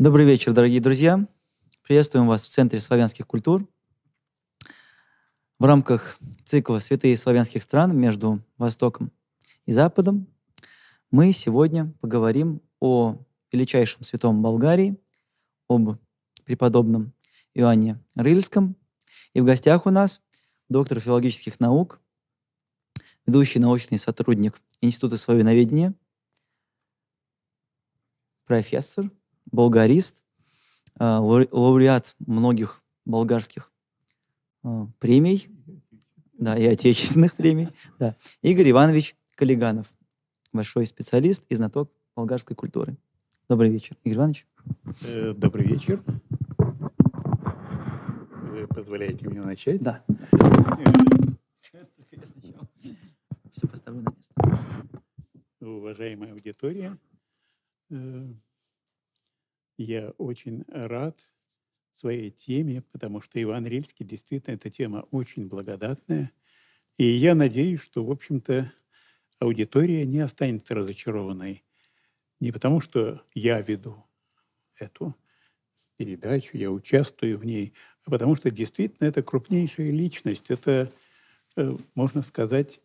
Добрый вечер, дорогие друзья. Приветствуем вас в Центре славянских культур. В рамках цикла «Святые славянских стран» между Востоком и Западом мы сегодня поговорим о величайшем святом Болгарии, об преподобном Иоанне Рыльском. И в гостях у нас доктор филологических наук, ведущий научный сотрудник Института славяноведения, профессор – болгарист, э, лауреат многих болгарских э, премий, да, и отечественных премий, да, Игорь Иванович Калиганов, большой специалист и знаток болгарской культуры. Добрый вечер, Игорь Иванович. Э, добрый вечер. Вы позволяете мне начать? Да. все поставлю на место. Уважаемая аудитория, я очень рад своей теме, потому что Иван Рильский действительно эта тема очень благодатная. И я надеюсь, что, в общем-то, аудитория не останется разочарованной. Не потому, что я веду эту передачу, я участвую в ней, а потому что действительно это крупнейшая личность. Это, э, можно сказать,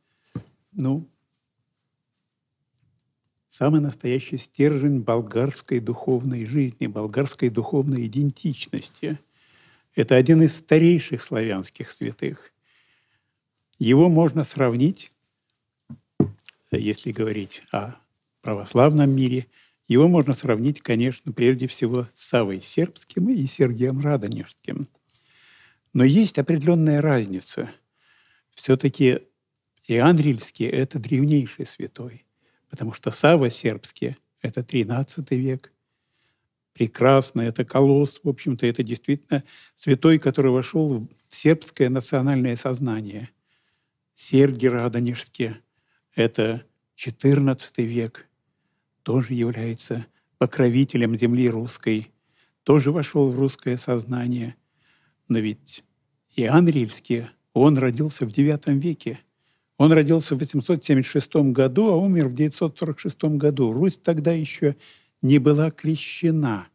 ну, самый настоящий стержень болгарской духовной жизни, болгарской духовной идентичности. Это один из старейших славянских святых. Его можно сравнить, если говорить о православном мире, его можно сравнить, конечно, прежде всего с Савой Сербским и Сергием Радонежским. Но есть определенная разница. Все-таки Иоанн Рильский – это древнейший святой. Потому что Сава Сербский — это 13 век. Прекрасно, это колосс, в общем-то, это действительно святой, который вошел в сербское национальное сознание. Сергий Радонежский – это 14 век, тоже является покровителем земли русской, тоже вошел в русское сознание. Но ведь Иоанн Рильский, он родился в IX веке – он родился в 876 году, а умер в 946 году. Русь тогда еще не была крещена.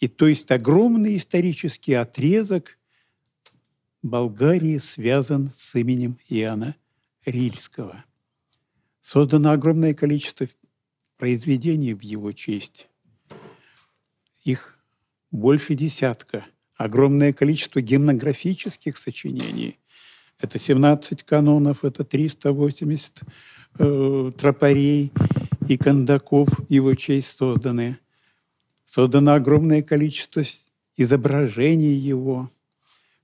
И то есть огромный исторический отрезок Болгарии связан с именем Иоанна Рильского. Создано огромное количество произведений в его честь. Их больше десятка. Огромное количество гимнографических сочинений – это 17 канонов, это 380 э, тропарей и кондаков его честь созданы. Создано огромное количество изображений его.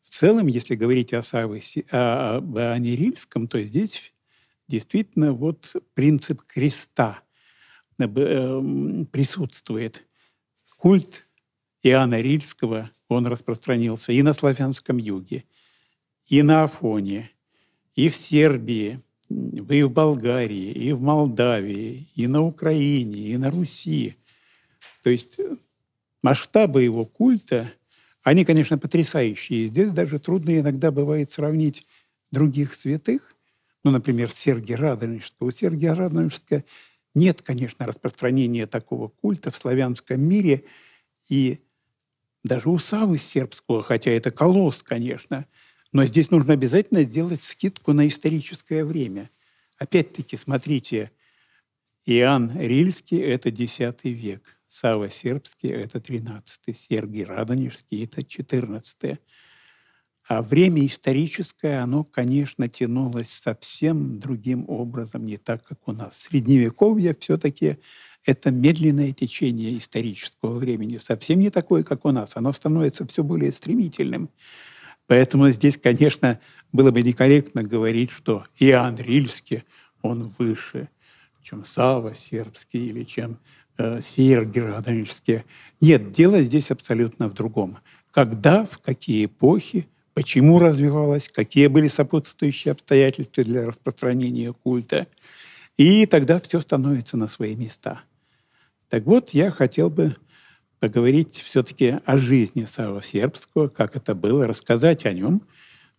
В целом, если говорить о, Савы, о, о, о Нерильском, то здесь действительно вот принцип креста э, эм, присутствует. Культ Иоанна Рильского, он распространился и на славянском юге – и на Афоне, и в Сербии, и в Болгарии, и в Молдавии, и на Украине, и на Руси. То есть э, масштабы его культа, они, конечно, потрясающие. здесь даже трудно иногда бывает сравнить других святых, ну, например, Сергия Радонежского. У Сергия Радонежского нет, конечно, распространения такого культа в славянском мире, и даже у Савы Сербского, хотя это колосс, конечно – но здесь нужно обязательно сделать скидку на историческое время. Опять-таки, смотрите, Иоанн Рильский – это X век, Сава Сербский – это XIII, Сергий Радонежский – это XIV. А время историческое, оно, конечно, тянулось совсем другим образом, не так, как у нас. Средневековье все-таки это медленное течение исторического времени, совсем не такое, как у нас. Оно становится все более стремительным. Поэтому здесь, конечно, было бы некорректно говорить, что Иоанн Рильский, он выше, чем Сава сербский или чем э, Сиер Геродонический. Нет, дело здесь абсолютно в другом. Когда, в какие эпохи, почему развивалось, какие были сопутствующие обстоятельства для распространения культа. И тогда все становится на свои места. Так вот, я хотел бы поговорить все-таки о жизни Савва Сербского, как это было, рассказать о нем.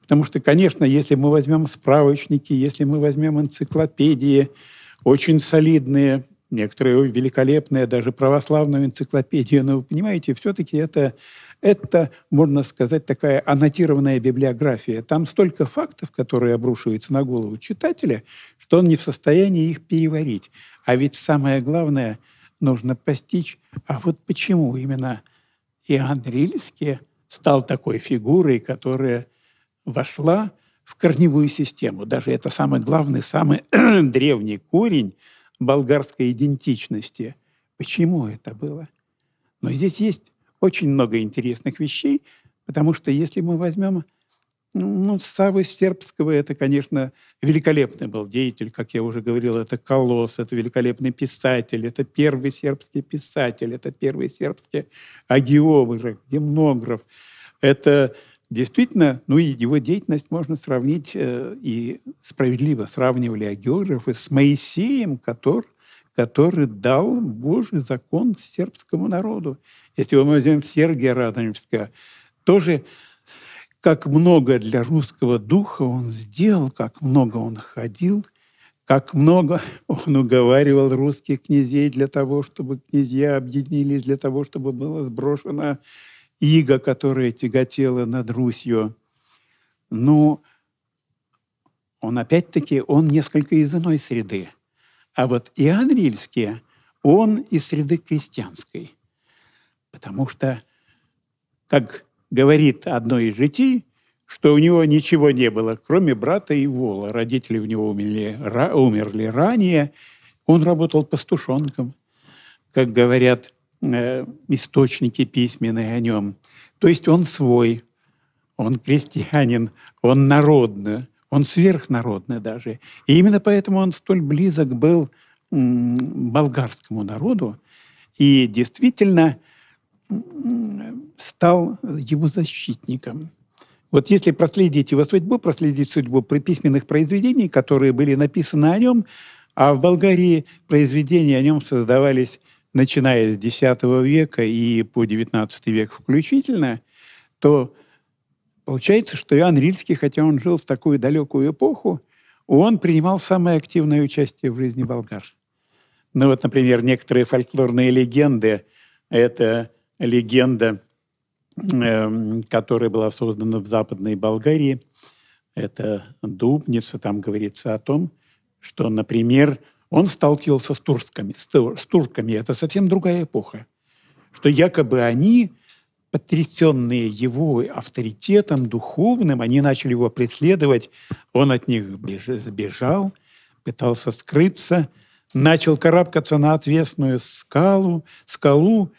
Потому что, конечно, если мы возьмем справочники, если мы возьмем энциклопедии, очень солидные, некоторые великолепные, даже православную энциклопедию, но вы понимаете, все-таки это, это, можно сказать, такая аннотированная библиография. Там столько фактов, которые обрушиваются на голову читателя, что он не в состоянии их переварить. А ведь самое главное – нужно постичь. А вот почему именно Иоанн Рильский стал такой фигурой, которая вошла в корневую систему. Даже это самый главный, самый древний корень болгарской идентичности. Почему это было? Но здесь есть очень много интересных вещей, потому что если мы возьмем ну, Савва Сербского – это, конечно, великолепный был деятель, как я уже говорил, это колосс, это великолепный писатель, это первый сербский писатель, это первый сербский агиограф, гимнограф. Это действительно, ну и его деятельность можно сравнить, э, и справедливо сравнивали агиографы с Моисеем, который который дал Божий закон сербскому народу. Если мы возьмем Сергия Радонежского, тоже как много для русского духа он сделал, как много он ходил, как много он уговаривал русских князей для того, чтобы князья объединились, для того, чтобы было сброшено иго, которая тяготела над Русью. Но ну, он опять-таки, он несколько из иной среды. А вот Иоанн Рильский, он из среды крестьянской. Потому что, как говорит одно из житий, что у него ничего не было, кроме брата и вола. Родители у него умерли, ра, умерли ранее. Он работал пастушонком, как говорят э, источники письменные о нем. То есть он свой, он крестьянин, он народный, он сверхнародный даже. И именно поэтому он столь близок был болгарскому народу. И действительно, стал его защитником. Вот если проследить его судьбу, проследить судьбу письменных произведений, которые были написаны о нем, а в Болгарии произведения о нем создавались начиная с X века и по XIX век включительно, то получается, что Иоанн Рильский, хотя он жил в такую далекую эпоху, он принимал самое активное участие в жизни болгар. Ну вот, например, некоторые фольклорные легенды — это легенда, эм, которая была создана в Западной Болгарии. Это Дубница, там говорится о том, что, например, он сталкивался с турками. С турками. Это совсем другая эпоха. Что якобы они, потрясенные его авторитетом духовным, они начали его преследовать. Он от них сбежал, пытался скрыться, начал карабкаться на отвесную скалу, скалу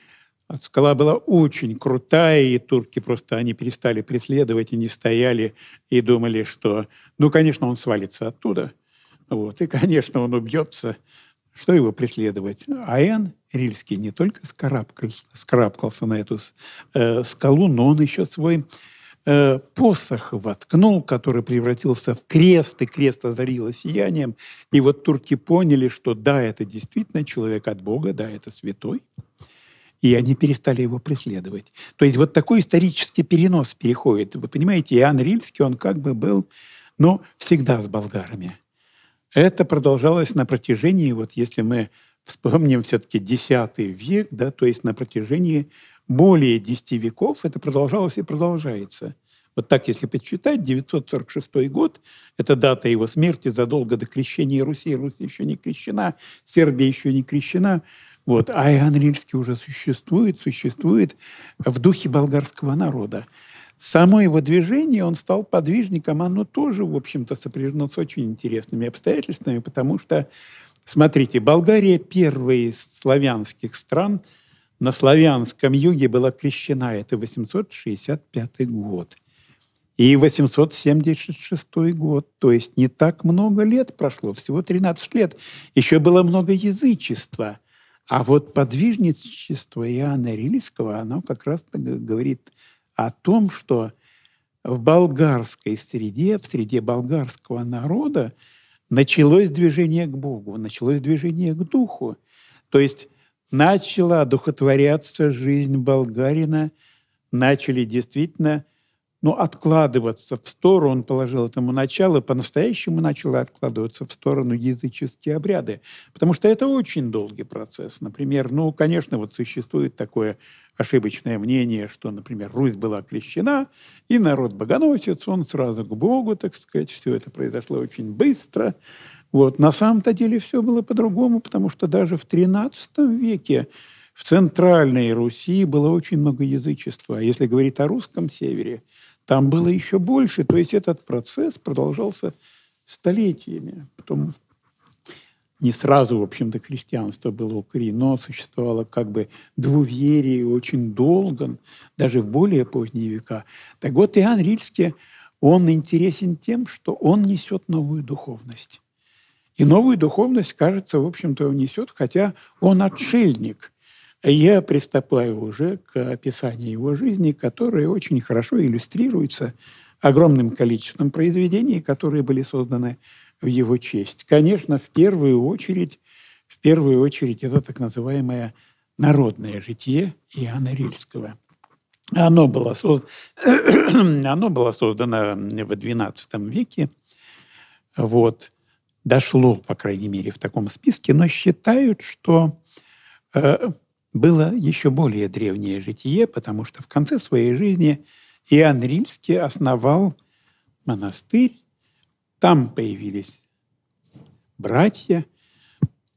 Скала была очень крутая, и турки просто они перестали преследовать и не стояли, и думали, что, ну, конечно, он свалится оттуда, вот, и, конечно, он убьется, что его преследовать. Аян Рильский не только скарабкался, скарабкался на эту э, скалу, но он еще свой э, посох воткнул, который превратился в крест, и крест озарило сиянием. И вот турки поняли, что да, это действительно человек от Бога, да, это святой и они перестали его преследовать. То есть вот такой исторический перенос переходит. Вы понимаете, Иоанн Рильский, он как бы был, но всегда с болгарами. Это продолжалось на протяжении, вот если мы вспомним все-таки X век, да, то есть на протяжении более 10 веков это продолжалось и продолжается. Вот так, если подсчитать, 946 год – это дата его смерти задолго до крещения Руси. Русь еще не крещена, Сербия еще не крещена – вот. А Иоанн Рильский уже существует, существует в духе болгарского народа. Само его движение, он стал подвижником, оно тоже, в общем-то, сопряжено с очень интересными обстоятельствами, потому что, смотрите, Болгария первая из славянских стран, на славянском юге была крещена, это 865 год. И 876 год, то есть не так много лет прошло, всего 13 лет. Еще было много язычества – а вот подвижничество Иоанна Рильского, оно как раз говорит о том, что в болгарской среде, в среде болгарского народа началось движение к Богу, началось движение к Духу. То есть начала духотворяться жизнь болгарина, начали действительно но откладываться в сторону, он положил этому начало, по-настоящему начало откладываться в сторону языческие обряды. Потому что это очень долгий процесс. Например, ну, конечно, вот существует такое ошибочное мнение, что, например, Русь была крещена, и народ богоносец, он сразу к Богу, так сказать, все это произошло очень быстро. Вот. На самом-то деле все было по-другому, потому что даже в XIII веке в Центральной Руси было очень много язычества. А если говорить о русском севере – там было еще больше. То есть этот процесс продолжался столетиями. Потом не сразу, в общем-то, христианство было укоренено, существовало как бы двуверие очень долго, даже в более поздние века. Так вот, Иоанн Рильский, он интересен тем, что он несет новую духовность. И новую духовность, кажется, в общем-то, он несет, хотя он отшельник я приступаю уже к описанию его жизни, которая очень хорошо иллюстрируется огромным количеством произведений, которые были созданы в его честь. Конечно, в первую очередь, в первую очередь это так называемое народное житие Иоанна Рильского. Оно было, созд... Оно было создано в XII веке. Вот. Дошло, по крайней мере, в таком списке, но считают, что э, было еще более древнее житие, потому что в конце своей жизни Иоанн Рильский основал монастырь. Там появились братья,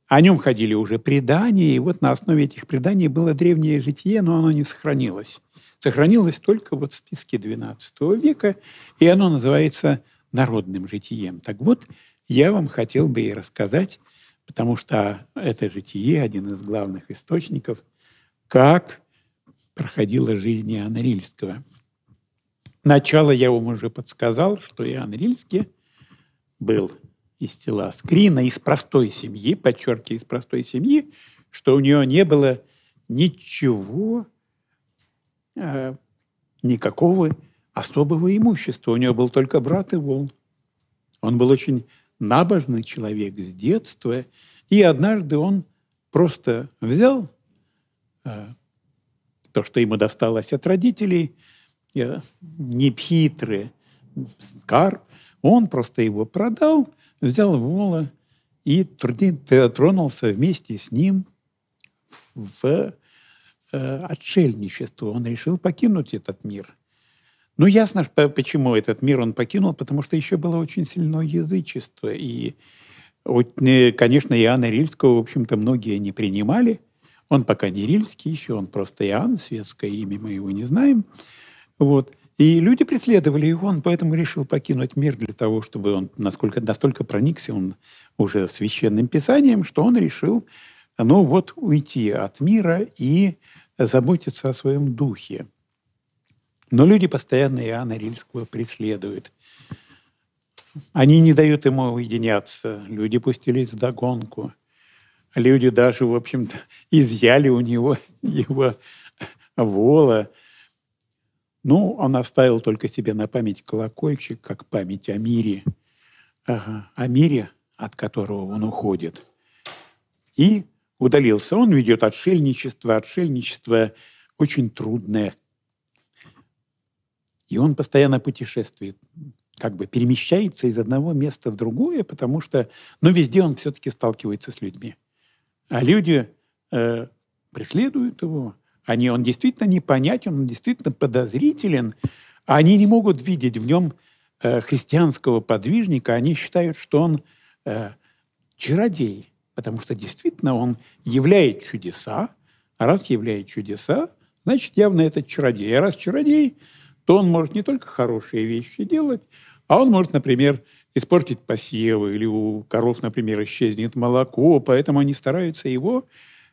о нем ходили уже предания, и вот на основе этих преданий было древнее житие, но оно не сохранилось. Сохранилось только вот в списке XII века, и оно называется народным житием. Так вот, я вам хотел бы и рассказать потому что это житие — один из главных источников, как проходила жизнь Иоанна Рильского. Начало я вам уже подсказал, что Иоанн Рильский был из тела Скрина, из простой семьи, подчеркиваю, из простой семьи, что у нее не было ничего, э, никакого особого имущества. У нее был только брат и вол. Он был очень набожный человек с детства. И однажды он просто взял э, то, что ему досталось от родителей, э, непхитрый скарб, он просто его продал, взял вола и э, тронулся вместе с ним в э, отшельничество. Он решил покинуть этот мир – ну, ясно, почему этот мир он покинул, потому что еще было очень сильное язычество. И, э, конечно, Иоанна Рильского, в общем-то, многие не принимали. Он пока не Рильский еще, он просто Иоанн, светское имя мы его не знаем. Вот. И люди преследовали его, он поэтому решил покинуть мир для того, чтобы он насколько, настолько проникся он уже священным писанием, что он решил, ну вот, уйти от мира и заботиться о своем духе. Но люди постоянно Иоанна Рильского преследуют. Они не дают ему уединяться. Люди пустились в догонку. Люди даже, в общем-то, изъяли у него его вола. Ну, он оставил только себе на память колокольчик, как память о мире, о мире, от которого он уходит. И удалился. Он ведет отшельничество. Отшельничество очень трудное – и он постоянно путешествует, как бы перемещается из одного места в другое, потому что, ну, везде он все-таки сталкивается с людьми. А люди э, преследуют его. Они, он действительно непонятен, он действительно подозрителен. они не могут видеть в нем э, христианского подвижника. Они считают, что он э, чародей, потому что действительно он являет чудеса. А раз являет чудеса, значит, явно этот чародей. А раз чародей, то он может не только хорошие вещи делать, а он может, например, испортить посевы, или у коров, например, исчезнет молоко, поэтому они стараются его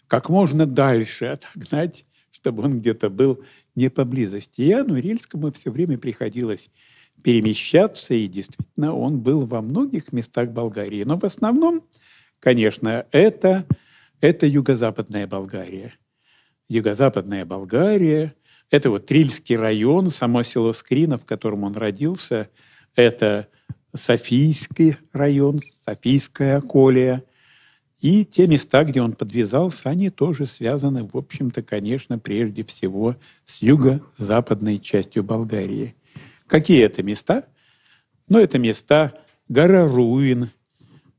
как можно дальше отогнать, чтобы он где-то был не поблизости. Я, ну, Рельскому все время приходилось перемещаться, и действительно он был во многих местах Болгарии. Но в основном, конечно, это, это юго-западная Болгария. Юго-западная Болгария, это вот Трильский район, само село Скрина, в котором он родился. Это Софийский район, Софийская околия, И те места, где он подвязался, они тоже связаны, в общем-то, конечно, прежде всего с юго-западной частью Болгарии. Какие это места? Ну, это места гора Руин,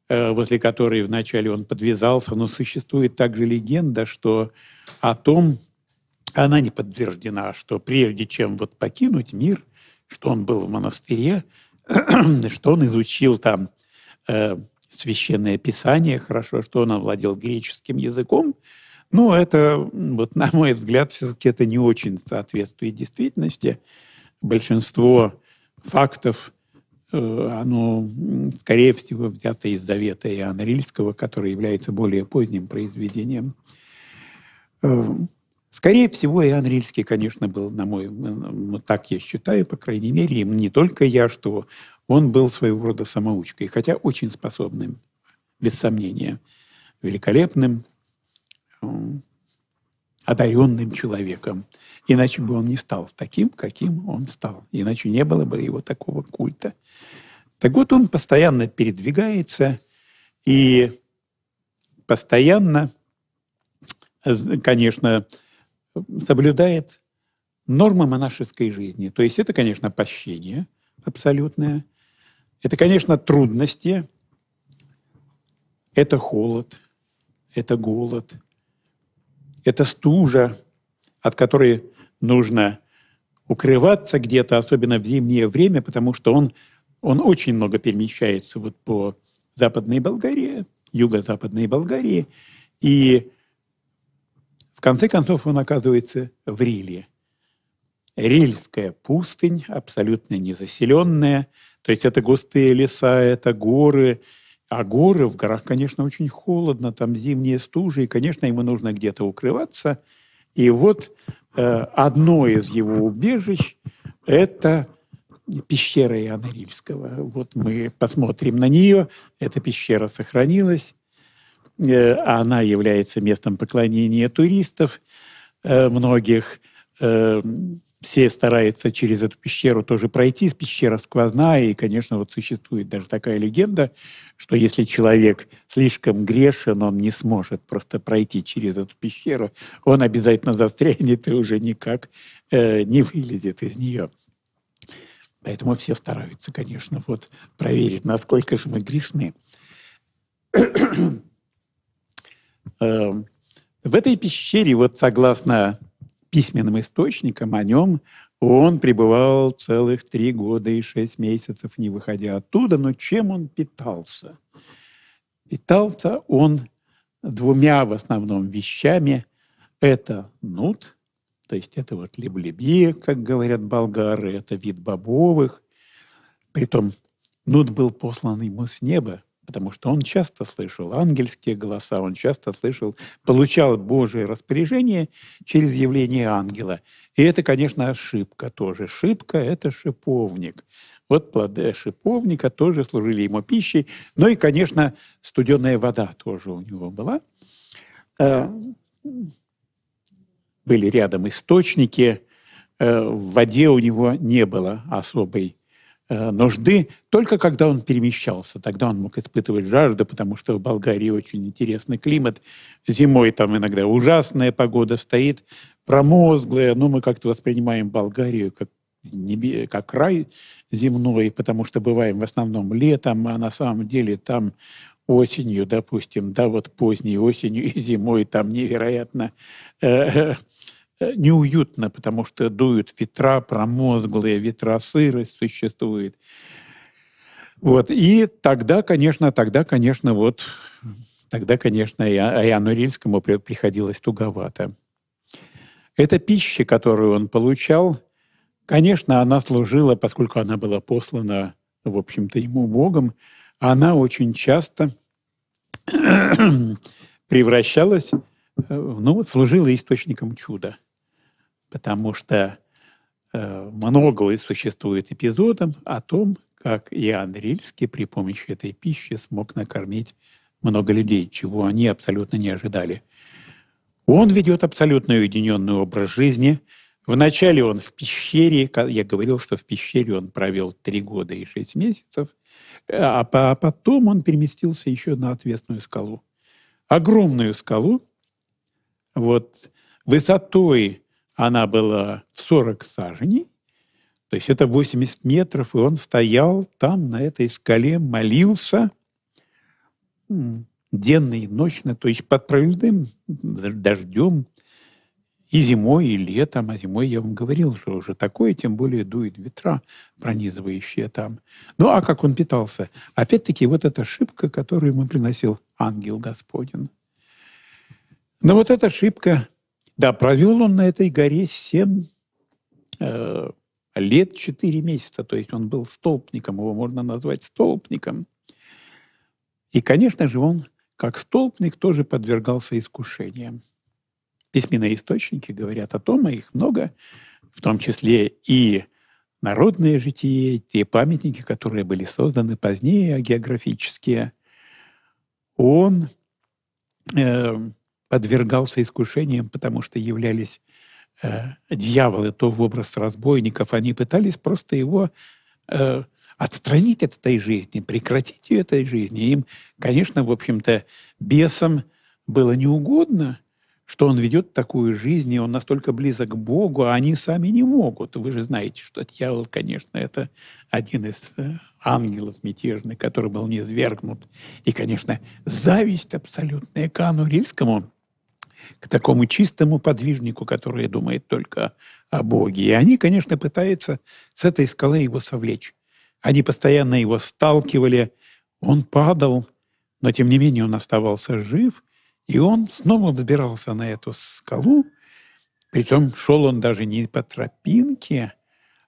э, возле которой вначале он подвязался, но существует также легенда, что о том, она не подтверждена, что прежде чем вот покинуть мир, что он был в монастыре, что он изучил там э, священное писание, хорошо, что он овладел греческим языком. ну это, вот на мой взгляд, все-таки это не очень соответствует действительности. Большинство фактов, э, оно, скорее всего, взято из Завета Иоанна Рильского, который является более поздним произведением. Э, Скорее всего, Иоанн Рильский, конечно, был, на мой, э, ну, так я считаю, по крайней мере, и не только я, что он был своего рода самоучкой, хотя очень способным, без сомнения, великолепным, э, одаренным человеком. Иначе бы он не стал таким, каким он стал. Иначе не было бы его такого культа. Так вот, он постоянно передвигается и постоянно, конечно, соблюдает нормы монашеской жизни. То есть это, конечно, пощение абсолютное, это, конечно, трудности, это холод, это голод, это стужа, от которой нужно укрываться где-то, особенно в зимнее время, потому что он, он очень много перемещается вот по Западной Болгарии, юго-западной Болгарии, и конце концов он оказывается в Риле. Рильская пустынь, абсолютно незаселенная, то есть это густые леса, это горы, а горы, в горах, конечно, очень холодно, там зимние стужи, и, конечно, ему нужно где-то укрываться. И вот э, одно из его убежищ – это пещера Иоанна Рильского. Вот мы посмотрим на нее. Эта пещера сохранилась. Э, она является местом поклонения туристов э, многих. Э, все стараются через эту пещеру тоже пройти. Пещера сквозная, и, конечно, вот существует даже такая легенда, что если человек слишком грешен, он не сможет просто пройти через эту пещеру, он обязательно застрянет и уже никак не вылезет из нее. Поэтому все стараются, конечно, вот проверить, насколько же мы грешны. Эм, в этой пещере, вот согласно письменным источникам о нем, он пребывал целых три года и шесть месяцев, не выходя оттуда. Но чем он питался? Питался он двумя в основном вещами. Это нут, то есть это вот леблебе, как говорят болгары, это вид бобовых. Притом нут был послан ему с неба, потому что он часто слышал ангельские голоса, он часто слышал, получал Божие распоряжение через явление ангела. И это, конечно, ошибка тоже. Шибка – это шиповник. Вот плоды шиповника тоже служили ему пищей. Ну и, конечно, студеная вода тоже у него была. Э, были рядом источники. Э, в воде у него не было особой Э, нужды только когда он перемещался. Тогда он мог испытывать жажду, потому что в Болгарии очень интересный климат. Зимой там иногда ужасная погода стоит, промозглая. Но ну, мы как-то воспринимаем Болгарию как как рай земной, потому что бываем в основном летом, а на самом деле там осенью, допустим, да, вот поздней осенью и зимой там невероятно э -э Э, неуютно, потому что дуют ветра промозглые, ветра сырость существует. Вот. И тогда, конечно, тогда, конечно, вот тогда, конечно, а, Иоанну Рильскому приходилось туговато. Эта пища, которую он получал, конечно, она служила, поскольку она была послана, в общем-то, ему Богом, она очень часто превращалась, э, ну, служила источником чуда – потому что э, много существует эпизодов о том, как Иоанн Рильский при помощи этой пищи смог накормить много людей, чего они абсолютно не ожидали. Он ведет абсолютно уединенный образ жизни. Вначале он в пещере, я говорил, что в пещере он провел три года и шесть месяцев, а, а потом он переместился еще на ответственную скалу. Огромную скалу, вот высотой она была в 40 саженей, то есть это 80 метров, и он стоял там, на этой скале, молился денно и ночно, то есть под проливным дождем и зимой, и летом. А зимой я вам говорил, что уже такое, тем более дует ветра, пронизывающие там. Ну, а как он питался? Опять-таки, вот эта шибка, которую ему приносил ангел Господен. Но ну, вот эта шибка да, провел он на этой горе 7 э, лет 4 месяца, то есть он был столпником, его можно назвать столпником. И, конечно же, он, как столпник, тоже подвергался искушениям. Письменные источники говорят о том, и а их много, в том числе и народные житие, те памятники, которые были созданы позднее, географические. Он э, подвергался искушениям, потому что являлись э, дьяволы то в образ разбойников, они пытались просто его э, отстранить от этой жизни, прекратить ее этой жизни. Им, конечно, в общем-то, бесам было неугодно, что он ведет такую жизнь, и он настолько близок к Богу, а они сами не могут. Вы же знаете, что дьявол, конечно, это один из э, ангелов мятежных, который был низвергнут. И, конечно, зависть абсолютная к Ану Рильскому, к такому чистому подвижнику, который думает только о Боге. И они, конечно, пытаются с этой скалы его совлечь. Они постоянно его сталкивали, он падал, но тем не менее он оставался жив, и он снова взбирался на эту скалу, причем шел он даже не по тропинке,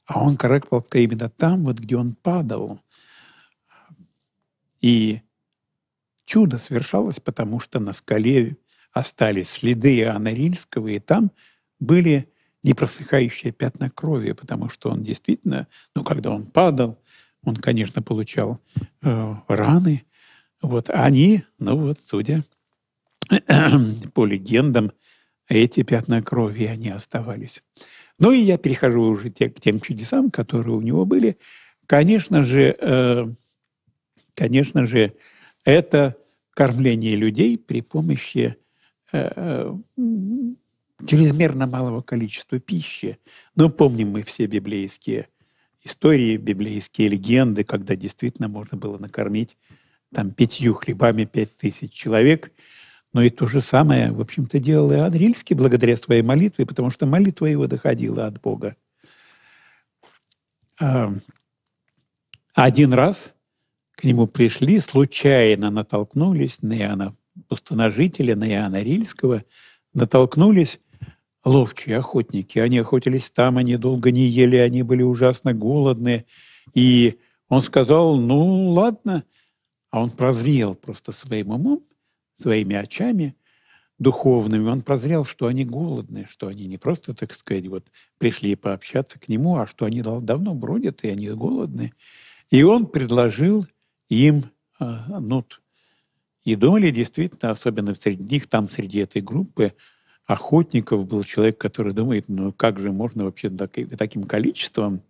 а он карабкался именно там, вот где он падал. И чудо совершалось, потому что на скале остались следы Иоанна Рильского, и там были непросыхающие пятна крови, потому что он действительно, ну, когда он падал, он, конечно, получал э, раны. Вот они, ну вот, судя по легендам, эти пятна крови, они оставались. Ну и я перехожу уже те, к тем чудесам, которые у него были. Конечно же, э, конечно же, это кормление людей при помощи Э, э, чрезмерно малого количества пищи. Но помним мы все библейские истории, библейские легенды, когда действительно можно было накормить там пятью хлебами пять тысяч человек. Но и то же самое, в общем-то, делал и Анрильский благодаря своей молитве, потому что молитва его доходила от Бога. А, один раз к нему пришли, случайно натолкнулись на Иоанна пустоножители, на Иоанна Рильского, натолкнулись ловчие охотники. Они охотились там, они долго не ели, они были ужасно голодные. И он сказал, ну ладно. А он прозрел просто своим умом, своими очами духовными. Он прозрел, что они голодные, что они не просто, так сказать, вот пришли пообщаться к нему, а что они давно бродят, и они голодны. И он предложил им, ну, и думали действительно, особенно среди них, там среди этой группы охотников был человек, который думает, ну как же можно вообще таким количеством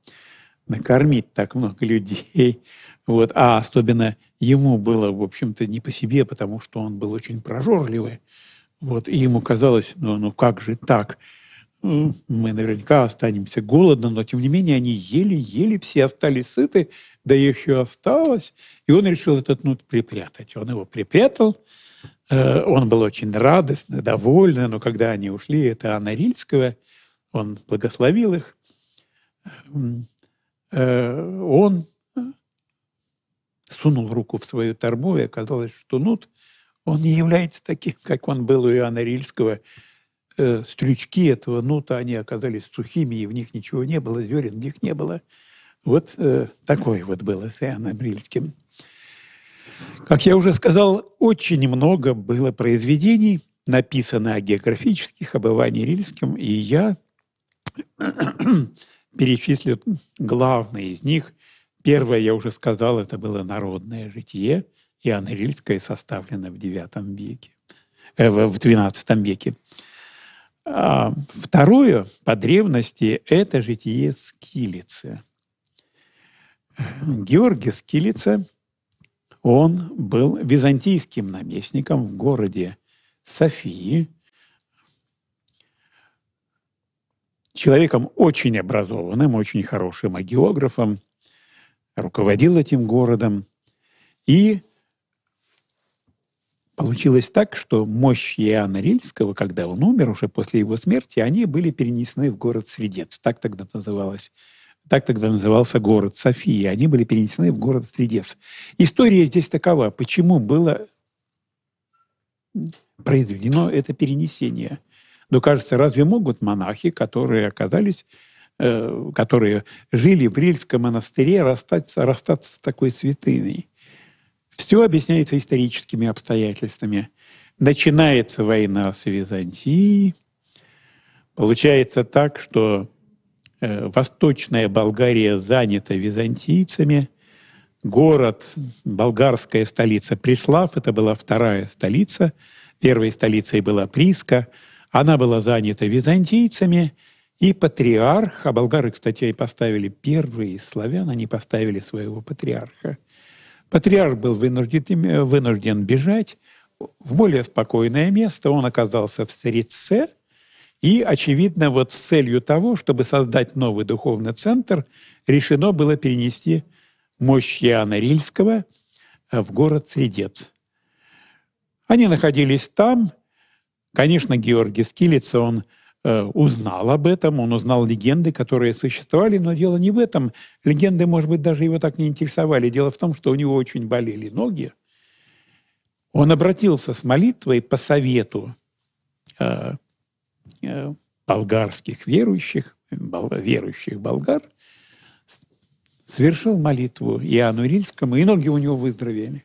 накормить так много людей. Вот. А особенно ему было, в общем-то, не по себе, потому что он был очень прожорливый. Вот. И ему казалось, ну, ну как же так? мы наверняка останемся голодно, но тем не менее они еле-еле все остались сыты, да еще осталось. И он решил этот нут припрятать. Он его припрятал, э, он был очень радостный, довольный, но когда они ушли, это Анна Рильского, он благословил их. Э, он э, сунул руку в свою торбу, и оказалось, что нут, он не является таким, как он был у Иоанна Рильского – э, стрючки этого нута, они оказались сухими, и в них ничего не было, зерен в них не было. Вот э, такое вот было с Иоанном Рильским. Как я уже сказал, очень много было произведений, написано о географических, об Иване Рильском, и я перечислю главные из них. Первое, я уже сказал, это было народное житие, Иоанна Рильское составлено э, в IX веке, э, в XII веке. А второе по древности – это житие Скилицы. Георгий Скилица, он был византийским наместником в городе Софии, человеком очень образованным, очень хорошим агеографом, руководил этим городом и – Получилось так, что мощи Иоанна Рильского, когда он умер, уже после его смерти, они были перенесены в город Средец. Так тогда называлось так тогда назывался город София. Они были перенесены в город Средец. История здесь такова. Почему было произведено это перенесение? Но ну, кажется, разве могут монахи, которые оказались, э, которые жили в Рильском монастыре, расстаться, расстаться с такой святыней? Все объясняется историческими обстоятельствами. Начинается война с Византией. Получается так, что э, Восточная Болгария занята византийцами. Город, болгарская столица Преслав, это была вторая столица. Первой столицей была Приска. Она была занята византийцами. И патриарх, а болгары, кстати, поставили первые из славян, они поставили своего патриарха – Патриарх был вынужден, э, вынужден бежать в более спокойное место. Он оказался в Среце, и, очевидно, вот с целью того, чтобы создать новый духовный центр, решено было перенести мощь Иоанна Рильского э, в город Средец. Они находились там. Конечно, Георгий Скилица, он Э, узнал об этом, он узнал легенды, которые существовали, но дело не в этом. Легенды, может быть, даже его так не интересовали. Дело в том, что у него очень болели ноги. Он обратился с молитвой по совету э, э, болгарских верующих, бол, верующих болгар, совершил молитву Иоанну Рильскому, и ноги у него выздоровели.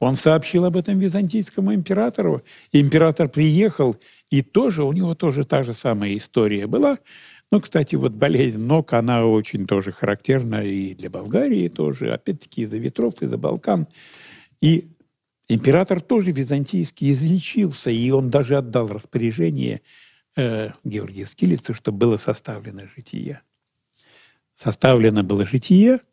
Он сообщил об этом византийскому императору. Император приехал, и тоже у него тоже та же самая история была. Ну, кстати, вот болезнь ног, она очень тоже характерна и для Болгарии тоже, опять-таки, из-за ветров, из-за Балкан. И император тоже византийский излечился, и он даже отдал распоряжение э, Георгия Скилица, чтобы было составлено житие. Составлено было житие –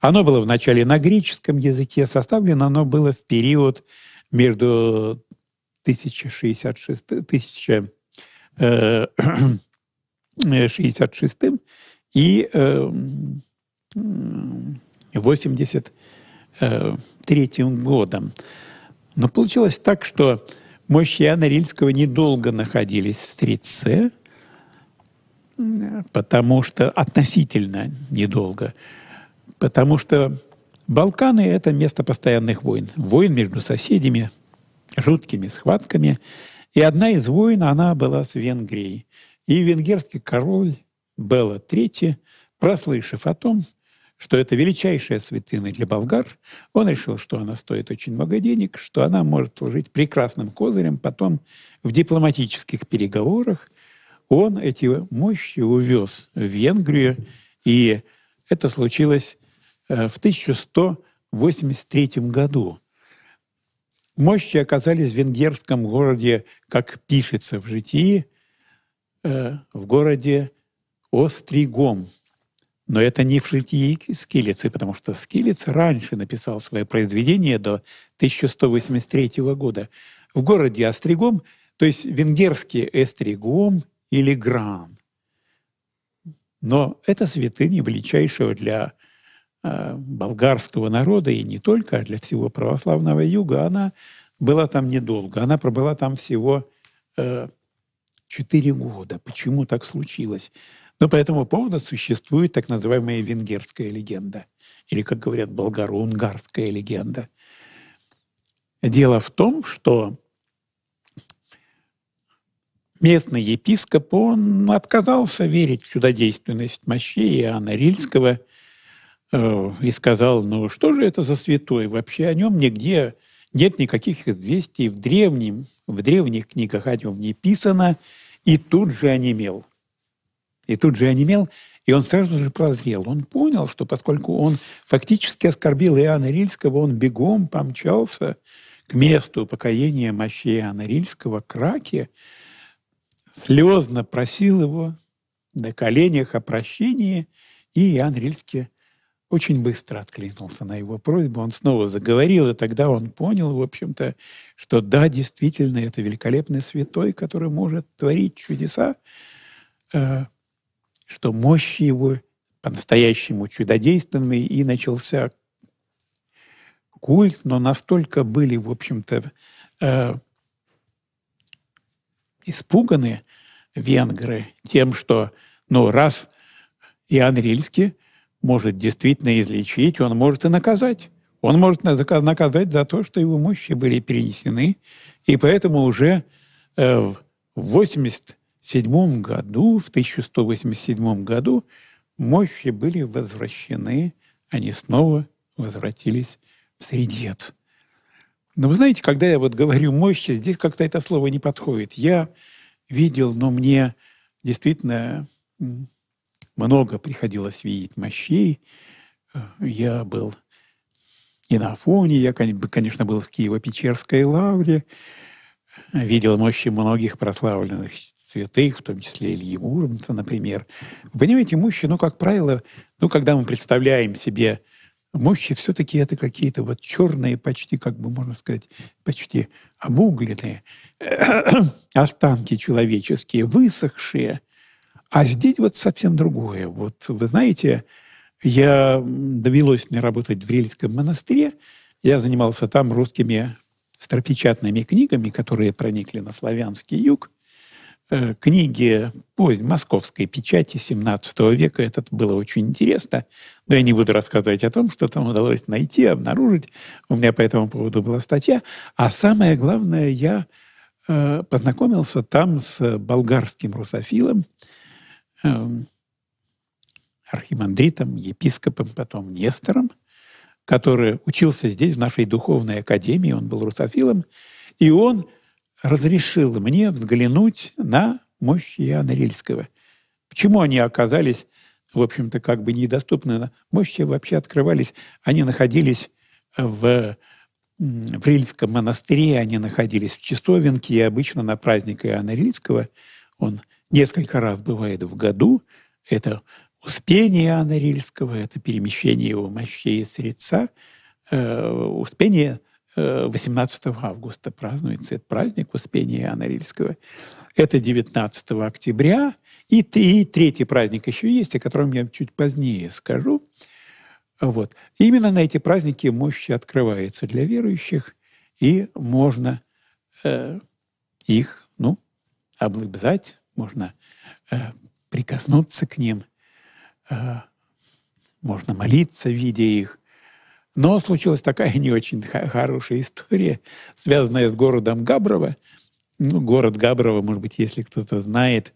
оно было вначале на греческом языке, составлено оно было в период между 1066, 1066 э, и 83 э, годом. Но получилось так, что мощи Иоанна Рильского недолго находились в Трице, потому что относительно недолго – Потому что Балканы – это место постоянных войн. Войн между соседями, жуткими схватками. И одна из войн, она была с Венгрией. И венгерский король Белла III, прослышав о том, что это величайшая святыня для болгар, он решил, что она стоит очень много денег, что она может служить прекрасным козырем. Потом в дипломатических переговорах он эти мощи увез в Венгрию, и это случилось Э, в 1183 году. Мощи оказались в венгерском городе, как пишется в житии, э, в городе Остригом. Но это не в житии Скилицы, потому что Скилиц раньше написал свое произведение до 1183 года. В городе Остригом, то есть венгерский Эстригом или Гран. Но это святыня величайшего для Э, болгарского народа, и не только, а для всего православного юга, она была там недолго. Она пробыла там всего э, четыре года. Почему так случилось? Но ну, по этому поводу существует так называемая венгерская легенда, или, как говорят болгаро-унгарская легенда. Дело в том, что местный епископ, он отказался верить в чудодейственность мощей Иоанна Рильского Э, и сказал, ну что же это за святой? Вообще о нем нигде нет никаких известий. В, древнем, в древних книгах о нем не писано. И тут же онемел. И тут же онемел, и он сразу же прозрел. Он понял, что поскольку он фактически оскорбил Иоанна Рильского, он бегом помчался к месту упокоения мощи Иоанна Рильского, к Раке, слезно просил его на коленях о прощении, и Иоанн Рильский очень быстро откликнулся на его просьбу. Он снова заговорил, и тогда он понял, в общем-то, что да, действительно, это великолепный святой, который может творить чудеса, э, что мощи его по-настоящему чудодейственны, и начался культ, но настолько были, в общем-то, э, испуганы венгры тем, что, ну, раз Иоанн Рильский – может действительно излечить, он может и наказать. Он может наказать за то, что его мощи были перенесены. И поэтому уже э, в 1987 году, в 1187 году мощи были возвращены, они снова возвратились в средец. Но вы знаете, когда я вот говорю «мощи», здесь как-то это слово не подходит. Я видел, но мне действительно много приходилось видеть мощей. Э, я был и на Афоне, я, конечно, был в Киево-Печерской лавре, видел мощи многих прославленных святых, в том числе Ильи Муромца, например. Вы понимаете, мощи, ну, как правило, ну, когда мы представляем себе мощи, все-таки это какие-то вот черные, почти, как бы можно сказать, почти обугленные э, останки человеческие, высохшие, а здесь вот совсем другое. Вот вы знаете, я довелось мне работать в Рельском монастыре. Я занимался там русскими старопечатными книгами, которые проникли на славянский юг. Э, книги поздней московской печати 17 века. Это было очень интересно. Но я не буду рассказывать о том, что там удалось найти, обнаружить. У меня по этому поводу была статья. А самое главное, я э, познакомился там с болгарским русофилом, Эм, архимандритом, епископом, потом Нестором, который учился здесь, в нашей духовной академии, он был русофилом, и он разрешил мне взглянуть на мощи Иоанна Рильского. Почему они оказались, в общем-то, как бы недоступны? Мощи вообще открывались, они находились в, в Рильском монастыре, они находились в Чистовинке, и обычно на праздник Иоанна Рильского он несколько раз бывает в году. Это успение Иоанна Рильского, это перемещение его мощей и средца. Э, успение 18 э, августа празднуется этот праздник Успения Иоанна Рильского. Это 19 октября. И, и третий праздник еще есть, о котором я чуть позднее скажу. Вот. Именно на эти праздники мощи открывается для верующих, и можно э, их ну, облыбзать, можно э, прикоснуться к ним, э, можно молиться, видя их. Но случилась такая не очень хорошая история, связанная с городом Габрово. Ну, город Габрово, может быть, если кто-то знает,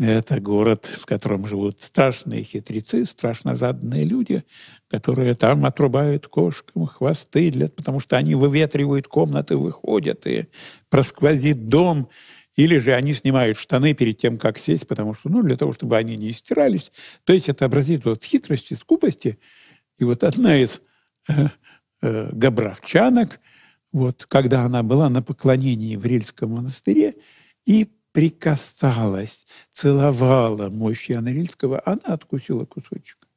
это город, в котором живут страшные хитрецы, страшно жадные люди, которые там отрубают кошкам хвосты, для, потому что они выветривают комнаты, выходят, и просквозит дом, или же они снимают штаны перед тем, как сесть, потому что, ну, для того, чтобы они не истирались, То есть это образец вот хитрости, скупости. И вот одна из э, э, габравчанок, вот, когда она была на поклонении в Рильском монастыре и прикасалась, целовала мощи Иоанна Рильского, она откусила кусочек.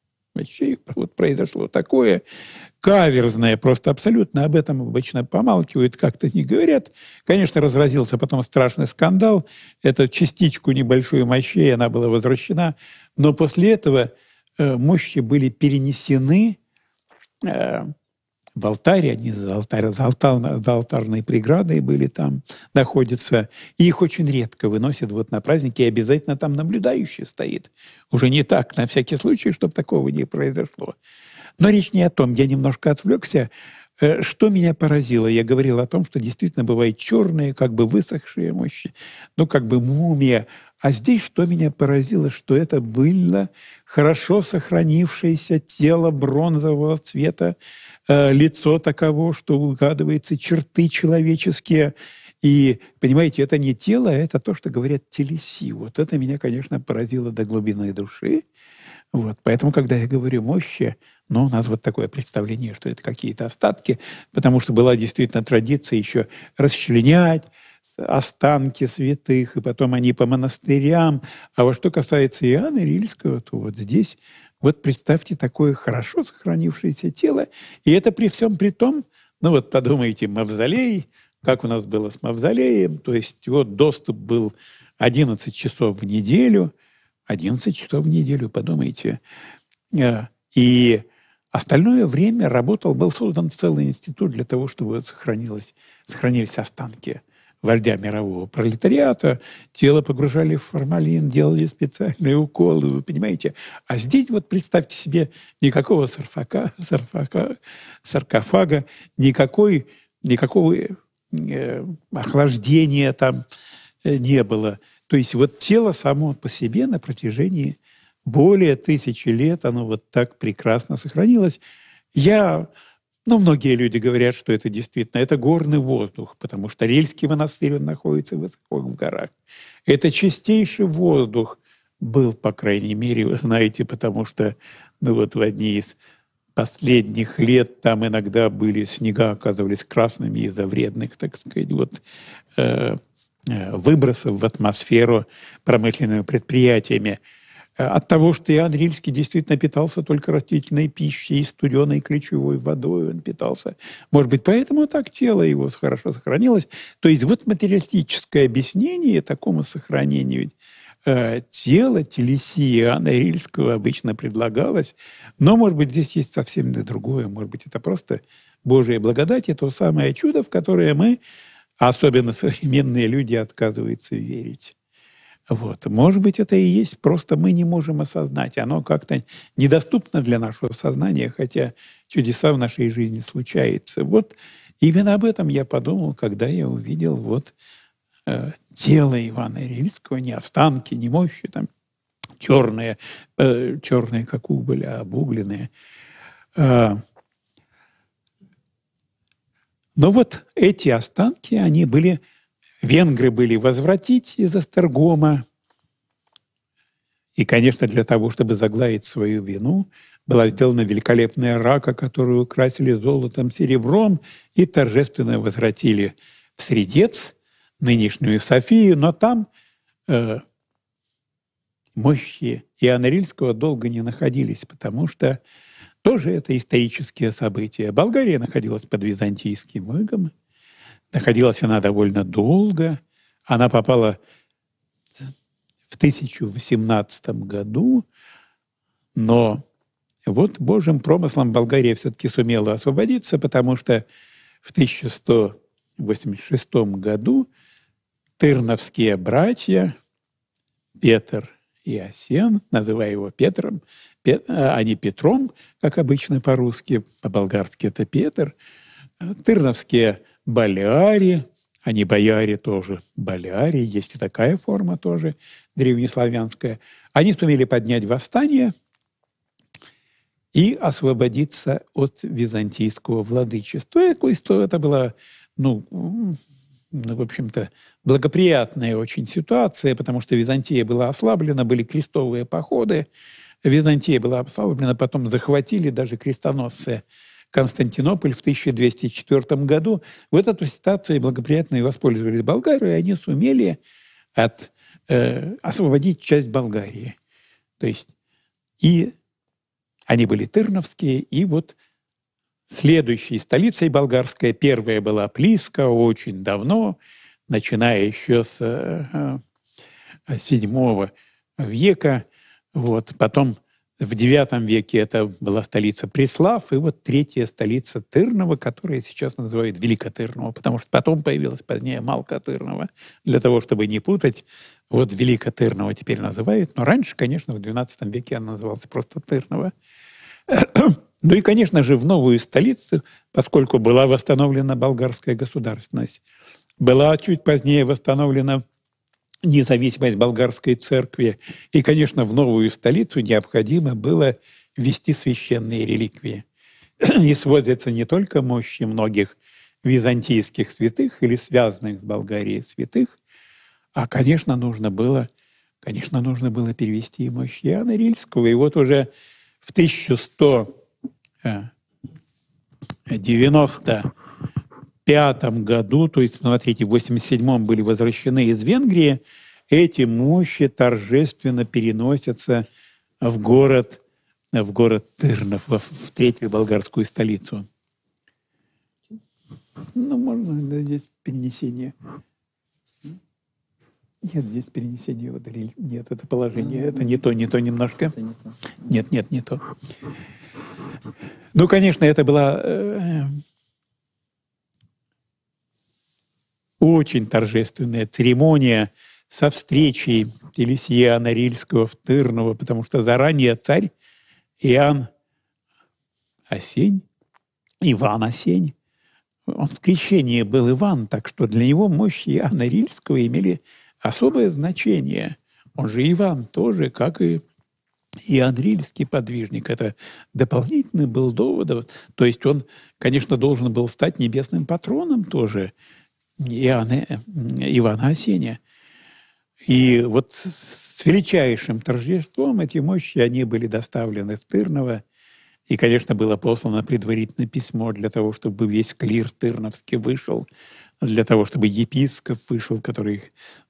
Вот произошло такое каверзное, просто абсолютно об этом обычно помалкивают, как-то не говорят. Конечно, разразился потом страшный скандал. Эту частичку небольшую мощей, она была возвращена. Но после этого э, мощи были перенесены э, в алтаре, они за, алтарь, за, алтар, за алтарной преградой были там, находятся. И их очень редко выносят вот на праздники, и обязательно там наблюдающий стоит. Уже не так, на всякий случай, чтобы такого не произошло. Но речь не о том, я немножко отвлекся. Э, что меня поразило? Я говорил о том, что действительно бывают черные, как бы высохшие мощи, ну, как бы мумия. А здесь что меня поразило, что это было хорошо сохранившееся тело бронзового цвета Э, лицо таково, что угадываются черты человеческие. И, понимаете, это не тело, а это то, что говорят телеси. Вот это меня, конечно, поразило до глубины души. Вот. Поэтому, когда я говорю «мощи», ну у нас вот такое представление, что это какие-то остатки, потому что была действительно традиция еще расчленять останки святых, и потом они по монастырям. А во что касается Иоанна Рильского, то вот здесь вот представьте такое хорошо сохранившееся тело, и это при всем при том, ну вот подумайте, мавзолей, как у нас было с мавзолеем, то есть его доступ был 11 часов в неделю, 11 часов в неделю, подумайте. Э, и остальное время работал, был создан целый институт для того, чтобы сохранилось, сохранились останки вождя мирового пролетариата, тело погружали в формалин, делали специальные уколы, вы понимаете. А здесь вот представьте себе никакого сарфака, сарфака, саркофага, никакой, никакого э, охлаждения там э, не было. То есть вот тело само по себе на протяжении более тысячи лет, оно вот так прекрасно сохранилось. Я но многие люди говорят, что это действительно это горный воздух, потому что Рельский монастырь он находится высоко в горах. Это чистейший воздух был, по крайней мере, вы знаете, потому что ну, вот в одни из последних лет там иногда были снега, оказывались красными из-за вредных, так сказать, вот, э, э выбросов в атмосферу промышленными предприятиями. Э, от того, что Иоанн Рильский действительно питался только растительной пищей и студеной ключевой водой он питался. Может быть, поэтому так тело его хорошо сохранилось. То есть вот материалистическое объяснение такому сохранению э, тела, телесии Иоанна Рильского обычно предлагалось. Но, может быть, здесь есть совсем другое. Может быть, это просто Божья благодать и то самое чудо, в которое мы, особенно современные люди, отказываются верить. Вот. Может быть, это и есть, просто мы не можем осознать. Оно как-то недоступно для нашего сознания, хотя чудеса в нашей жизни случаются. Вот именно об этом я подумал, когда я увидел вот э, тело Ивана Рильского, не останки, не мощи, там черные, э, черные как уголь, а обугленные. Э, но вот эти останки, они были Венгры были возвратить из Астерголма. И, конечно, для того, чтобы загладить свою вину, была сделана великолепная рака, которую украсили золотом, серебром и торжественно возвратили в Средец, нынешнюю Софию, но там э, мощи Иоанна Рильского долго не находились, потому что тоже это исторические события. Болгария находилась под византийским игом, Находилась она довольно долго. Она попала в 1018 году, но вот божьим промыслом Болгария все-таки сумела освободиться, потому что в 1186 году Тырновские братья Петр и Асен, называя его Петром, Пет, а, а не Петром, как обычно по-русски, по-болгарски это Петр, э, Тырновские боляре, а не бояре тоже, боляре, есть и такая форма тоже древнеславянская. Они сумели поднять восстание и освободиться от византийского владычества. Это была, ну, ну, в общем-то, благоприятная очень ситуация, потому что Византия была ослаблена, были крестовые походы, Византия была ослаблена, потом захватили даже крестоносцы Константинополь в 1204 году. Вот эту ситуацию благоприятно и воспользовались болгары, и они сумели от, э, освободить часть Болгарии. То есть и они были Тырновские, и вот следующей столицей болгарская, первая была Плиска очень давно, начиная еще с VII э, э, века. Вот. Потом в IX веке это была столица Преслав, и вот третья столица Тырного, которая сейчас называют Великотырного, потому что потом появилась позднее Малкотырного, для того, чтобы не путать. Вот Великотырного теперь называют, но раньше, конечно, в XII веке она называлась просто Тырного. Ну и, конечно же, в новую столицу, поскольку была восстановлена болгарская государственность, была чуть позднее восстановлена независимость болгарской церкви. И, конечно, в новую столицу необходимо было ввести священные реликвии. И сводятся не только мощи многих византийских святых или связанных с Болгарией святых, а, конечно, нужно было, конечно, нужно было перевести мощи Иоанна Рильского. И вот уже в 1190 1985 году, то есть, смотрите, в 1987 были возвращены из Венгрии, эти мощи торжественно переносятся в город, в город Тырнов, в, в третью болгарскую столицу. Ну, можно да, здесь перенесение. Нет, здесь перенесение его дарили. Нет, это положение. Ну, это ну, не то, не то немножко. Нет, нет, не то. Ну, конечно, это была э, очень торжественная церемония со встречей Елисея Анарильского в Тырново, потому что заранее царь Иоанн Осень, Иван Осень, он в крещении был Иван, так что для него мощи Иоанна Рильского имели особое значение. Он же Иван тоже, как и Иоанн Рильский подвижник. Это дополнительный был довод. То есть он, конечно, должен был стать небесным патроном тоже – Иоанна, Ивана Осения. И вот с величайшим торжеством эти мощи, они были доставлены в Тырново, и, конечно, было послано предварительное письмо для того, чтобы весь клир Тырновский вышел, для того, чтобы епископ вышел, который их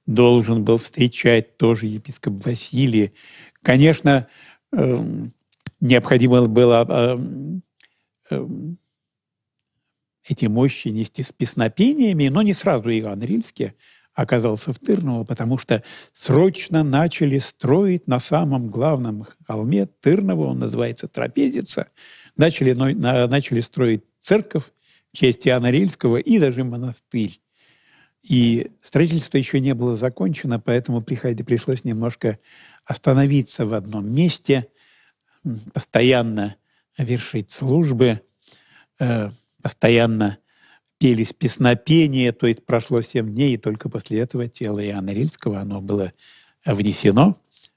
должен был встречать, тоже епископ Василий. Конечно, эм, необходимо было а, эм, эм, эти мощи нести с песнопениями, но не сразу Иоанн Рильский оказался в Тырново, потому что срочно начали строить на самом главном холме Тырново, он называется Трапезица, начали, на, начали строить церковь в честь Иоанна Рильского и даже монастырь. И строительство еще не было закончено, поэтому приходи, пришлось немножко остановиться в одном месте, постоянно вершить службы, э, постоянно пелись песнопения, то есть прошло семь дней, и только после этого тело Иоанна Рильского, оно было внесено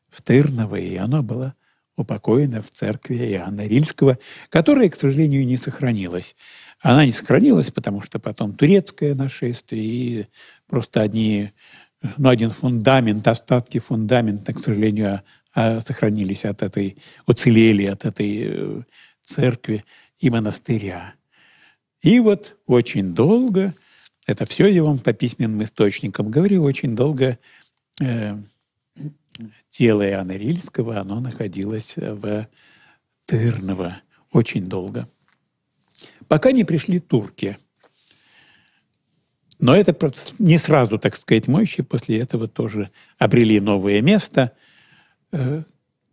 в Тырново, и оно было упокоена в церкви Иоанна Рильского, которая, к сожалению, не сохранилась. Она не сохранилась, потому что потом турецкое нашествие и просто одни, ну, один фундамент, остатки фундамента, к сожалению, сохранились от этой, уцелели от этой э, церкви и монастыря. И вот очень долго, это все я вам по письменным источникам говорю, очень долго э, тело Иоанна Рильского, оно находилось в Тырново. Очень долго. Пока не пришли турки. Но это не сразу, так сказать, мощи. После этого тоже обрели новое место. Э,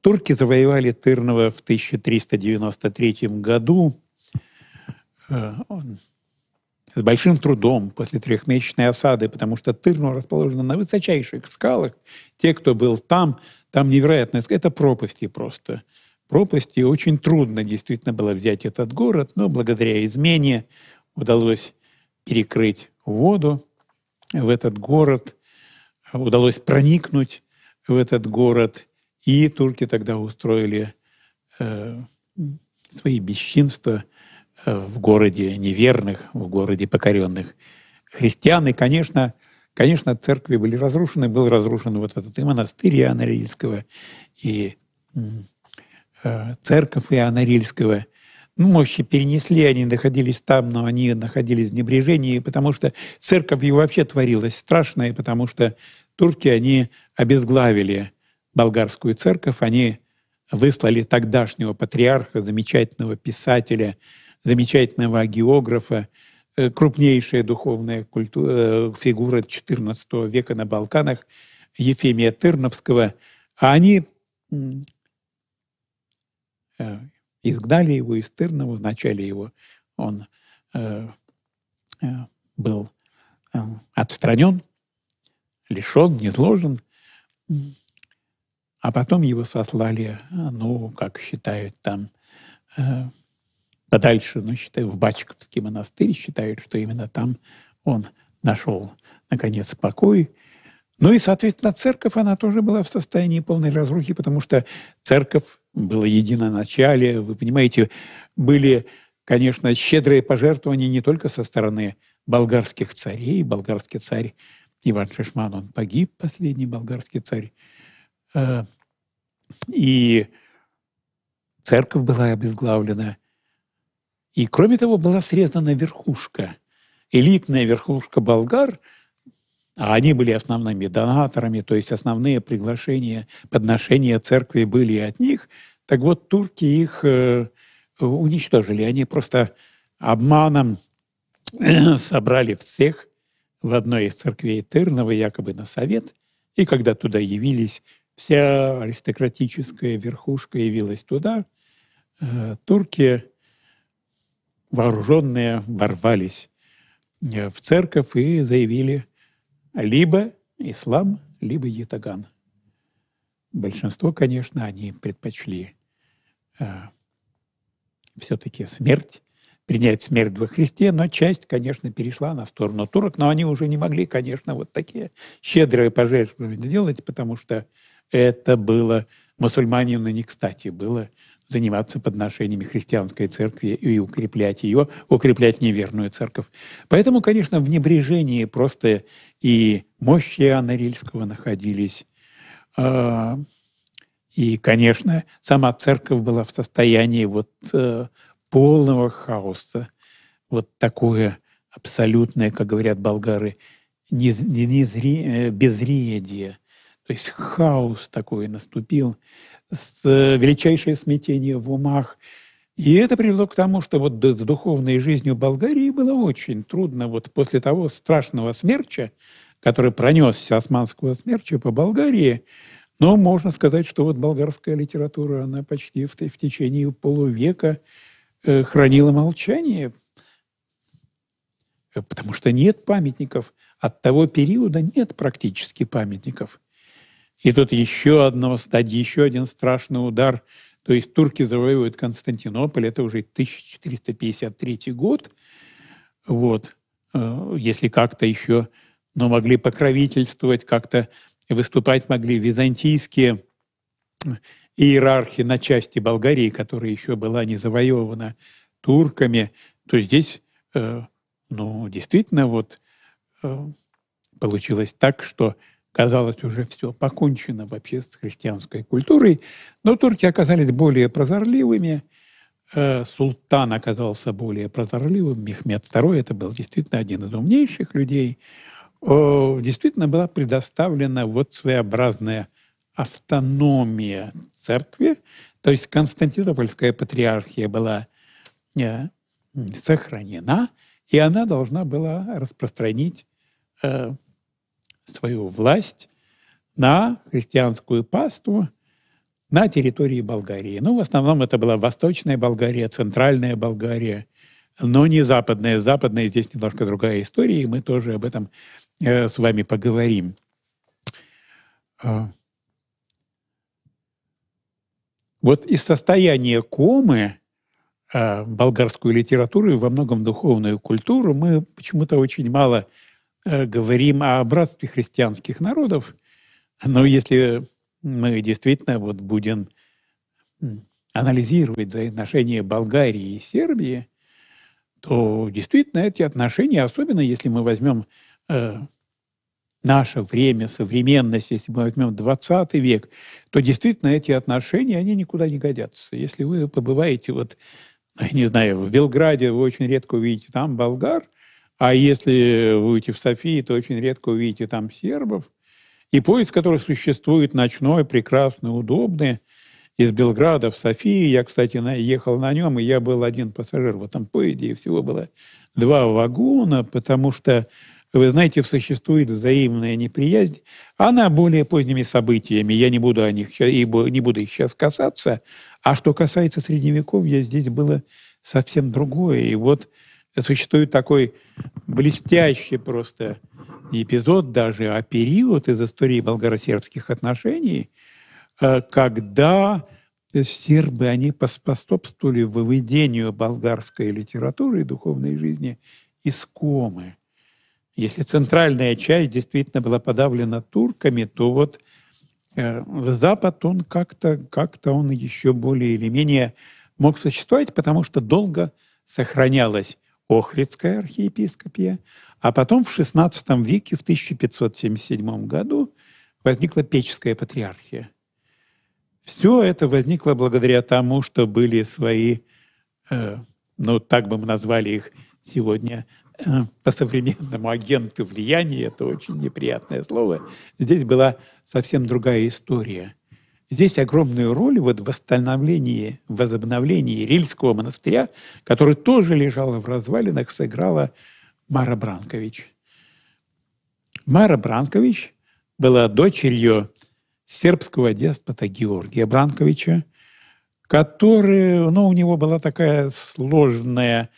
турки завоевали Тырново в 1393 году. Э, он с большим трудом после трехмесячной осады, потому что Тырну расположена на высочайших скалах. Те, кто был там, там невероятно. Это пропасти просто. Пропасти очень трудно действительно было взять этот город, но благодаря измене удалось перекрыть воду в этот город, удалось проникнуть в этот город, и турки тогда устроили э, свои бесчинства – в городе неверных, в городе покоренных христиан. И, конечно, конечно, церкви были разрушены. Был разрушен вот этот и монастырь Иоанна Рильского, и э, церковь Иоанна Рильского. Ну, мощи перенесли, они находились там, но они находились в небрежении, потому что церковь и вообще творилась страшная, потому что турки, они обезглавили болгарскую церковь, они выслали тогдашнего патриарха, замечательного писателя – замечательного географа, э, крупнейшая духовная культура, э, фигура XIV века на Балканах, Ефимия Тырновского, а они э, изгнали его из Тырного, вначале его он был отстранен, лишен, низложен, а потом его сослали, ну, как считают там, а дальше, значит, в Бачковский монастырь считают, что именно там он нашел, наконец, покой. Ну и, соответственно, церковь, она тоже была в состоянии полной разрухи, потому что церковь была единоначале. Вы понимаете, были, конечно, щедрые пожертвования не только со стороны болгарских царей. Болгарский царь Иван Шишман, он погиб, последний болгарский царь. Э, и церковь была обезглавлена – и, кроме того, была срезана верхушка, элитная верхушка болгар, а они были основными донаторами, то есть основные приглашения, подношения церкви были от них. Так вот, турки их э, уничтожили. Они просто обманом э, собрали всех в одной из церквей Тырного, якобы на совет, и когда туда явились, вся аристократическая верхушка явилась туда. Э, турки вооруженные ворвались э, в церковь и заявили либо ислам, либо ятаган. Большинство, конечно, они предпочли э, все-таки смерть, принять смерть во Христе, но часть, конечно, перешла на сторону турок, но они уже не могли, конечно, вот такие щедрые пожертвования делать, потому что это было мусульманину не кстати было заниматься подношениями христианской церкви и укреплять ее, укреплять неверную церковь. Поэтому, конечно, в небрежении просто и мощи Иоанна Рильского находились, а, и, конечно, сама церковь была в состоянии вот э, полного хаоса. Вот такое абсолютное, как говорят болгары, не, э, безредие. То есть хаос такой наступил. Э, величайшее смятение в умах. И это привело к тому, что вот с духовной жизнью Болгарии было очень трудно. Вот после того страшного смерча, который пронесся османского смерча по Болгарии, но можно сказать, что вот болгарская литература, она почти в, в течение полувека э, хранила молчание, э, потому что нет памятников. От того периода нет практически памятников. И тут еще, одно, еще один страшный удар. То есть турки завоевывают Константинополь, это уже 1453 год. Вот. Э, если как-то еще но ну, могли покровительствовать, как-то выступать могли византийские э, иерархи на части Болгарии, которая еще была не завоевана турками, то здесь, э, ну, действительно, вот получилось так, что Казалось, уже все покончено вообще с христианской культурой, но турки оказались более прозорливыми, э, султан оказался более прозорливым, Мехмед II, это был действительно один из умнейших людей, э, действительно была предоставлена вот своеобразная автономия церкви, то есть Константинопольская патриархия была э, сохранена, и она должна была распространить свою власть на христианскую пасту на территории Болгарии. Ну, в основном это была Восточная Болгария, Центральная Болгария, но не Западная. Западная здесь немножко другая история, и мы тоже об этом э, с вами поговорим. А, вот из состояния комы а, болгарскую литературу и во многом духовную культуру мы почему-то очень мало Э, говорим о братстве христианских народов, но если мы действительно вот будем анализировать взаимоотношения Болгарии и Сербии, то действительно эти отношения, особенно если мы возьмем э, наше время, современность, если мы возьмем 20 век, то действительно эти отношения, они никуда не годятся. Если вы побываете вот, ну, я не знаю, в Белграде, вы очень редко увидите там болгар, а если вы будете в Софии, то очень редко увидите там сербов. И поезд, который существует ночной, прекрасный, удобный, из Белграда в Софию. Я, кстати, ехал на нем, и я был один пассажир в этом поезде, и всего было два вагона, потому что, вы знаете, существует взаимная неприязнь. Она более поздними событиями, я не буду, о них, ибо не буду их сейчас касаться. А что касается Средневековья, здесь было совсем другое. И вот существует такой блестящий просто эпизод даже, а период из истории болгаро-сербских отношений, э, когда сербы, они поспособствовали выведению болгарской литературы и духовной жизни из комы. Если центральная часть действительно была подавлена турками, то вот э, Запад, он как-то как он еще более или менее мог существовать, потому что долго сохранялась Охридское архиепископье, а потом в XVI веке, в 1577 году, возникла Печская патриархия. Все это возникло благодаря тому, что были свои, э, ну так бы мы назвали их сегодня, э, по-современному агенты влияния, это очень неприятное слово. Здесь была совсем другая история – здесь огромную роль вот в восстановлении, возобновлении Рильского монастыря, который тоже лежал в развалинах, сыграла Мара Бранкович. Мара Бранкович была дочерью сербского деспота Георгия Бранковича, который, ну, у него была такая сложная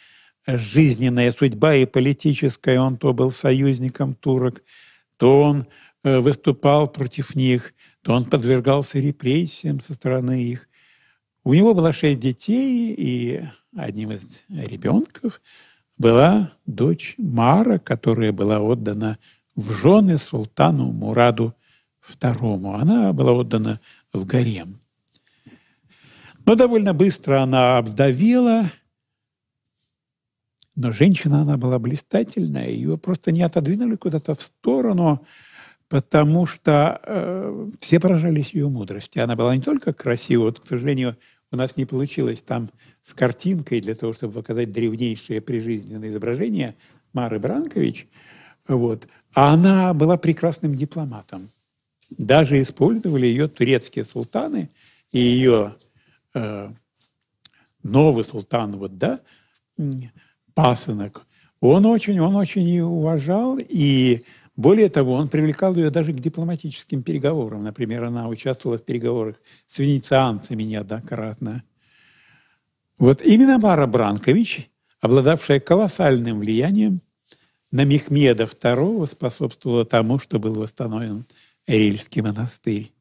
жизненная судьба и политическая. Он то был союзником турок, то он э, выступал против них то он подвергался репрессиям со стороны их. У него было шесть детей, и одним из ребенков была дочь Мара, которая была отдана в жены султану Мураду II. Она была отдана в гарем. Но довольно быстро она обдавила, но женщина она была блистательная, ее просто не отодвинули куда-то в сторону, потому что э, все поражались ее мудрости. Она была не только красива, вот, к сожалению, у нас не получилось там с картинкой для того, чтобы показать древнейшее прижизненное изображение Мары Бранкович, вот, а она была прекрасным дипломатом. Даже использовали ее турецкие султаны и ее э, новый султан, вот, да, пасынок. Он очень, он очень ее уважал и более того, он привлекал ее даже к дипломатическим переговорам. Например, она участвовала в переговорах с венецианцами неоднократно. Вот именно Мара Бранкович, обладавшая колоссальным влиянием на Мехмеда II, способствовала тому, что был восстановлен Эрильский монастырь.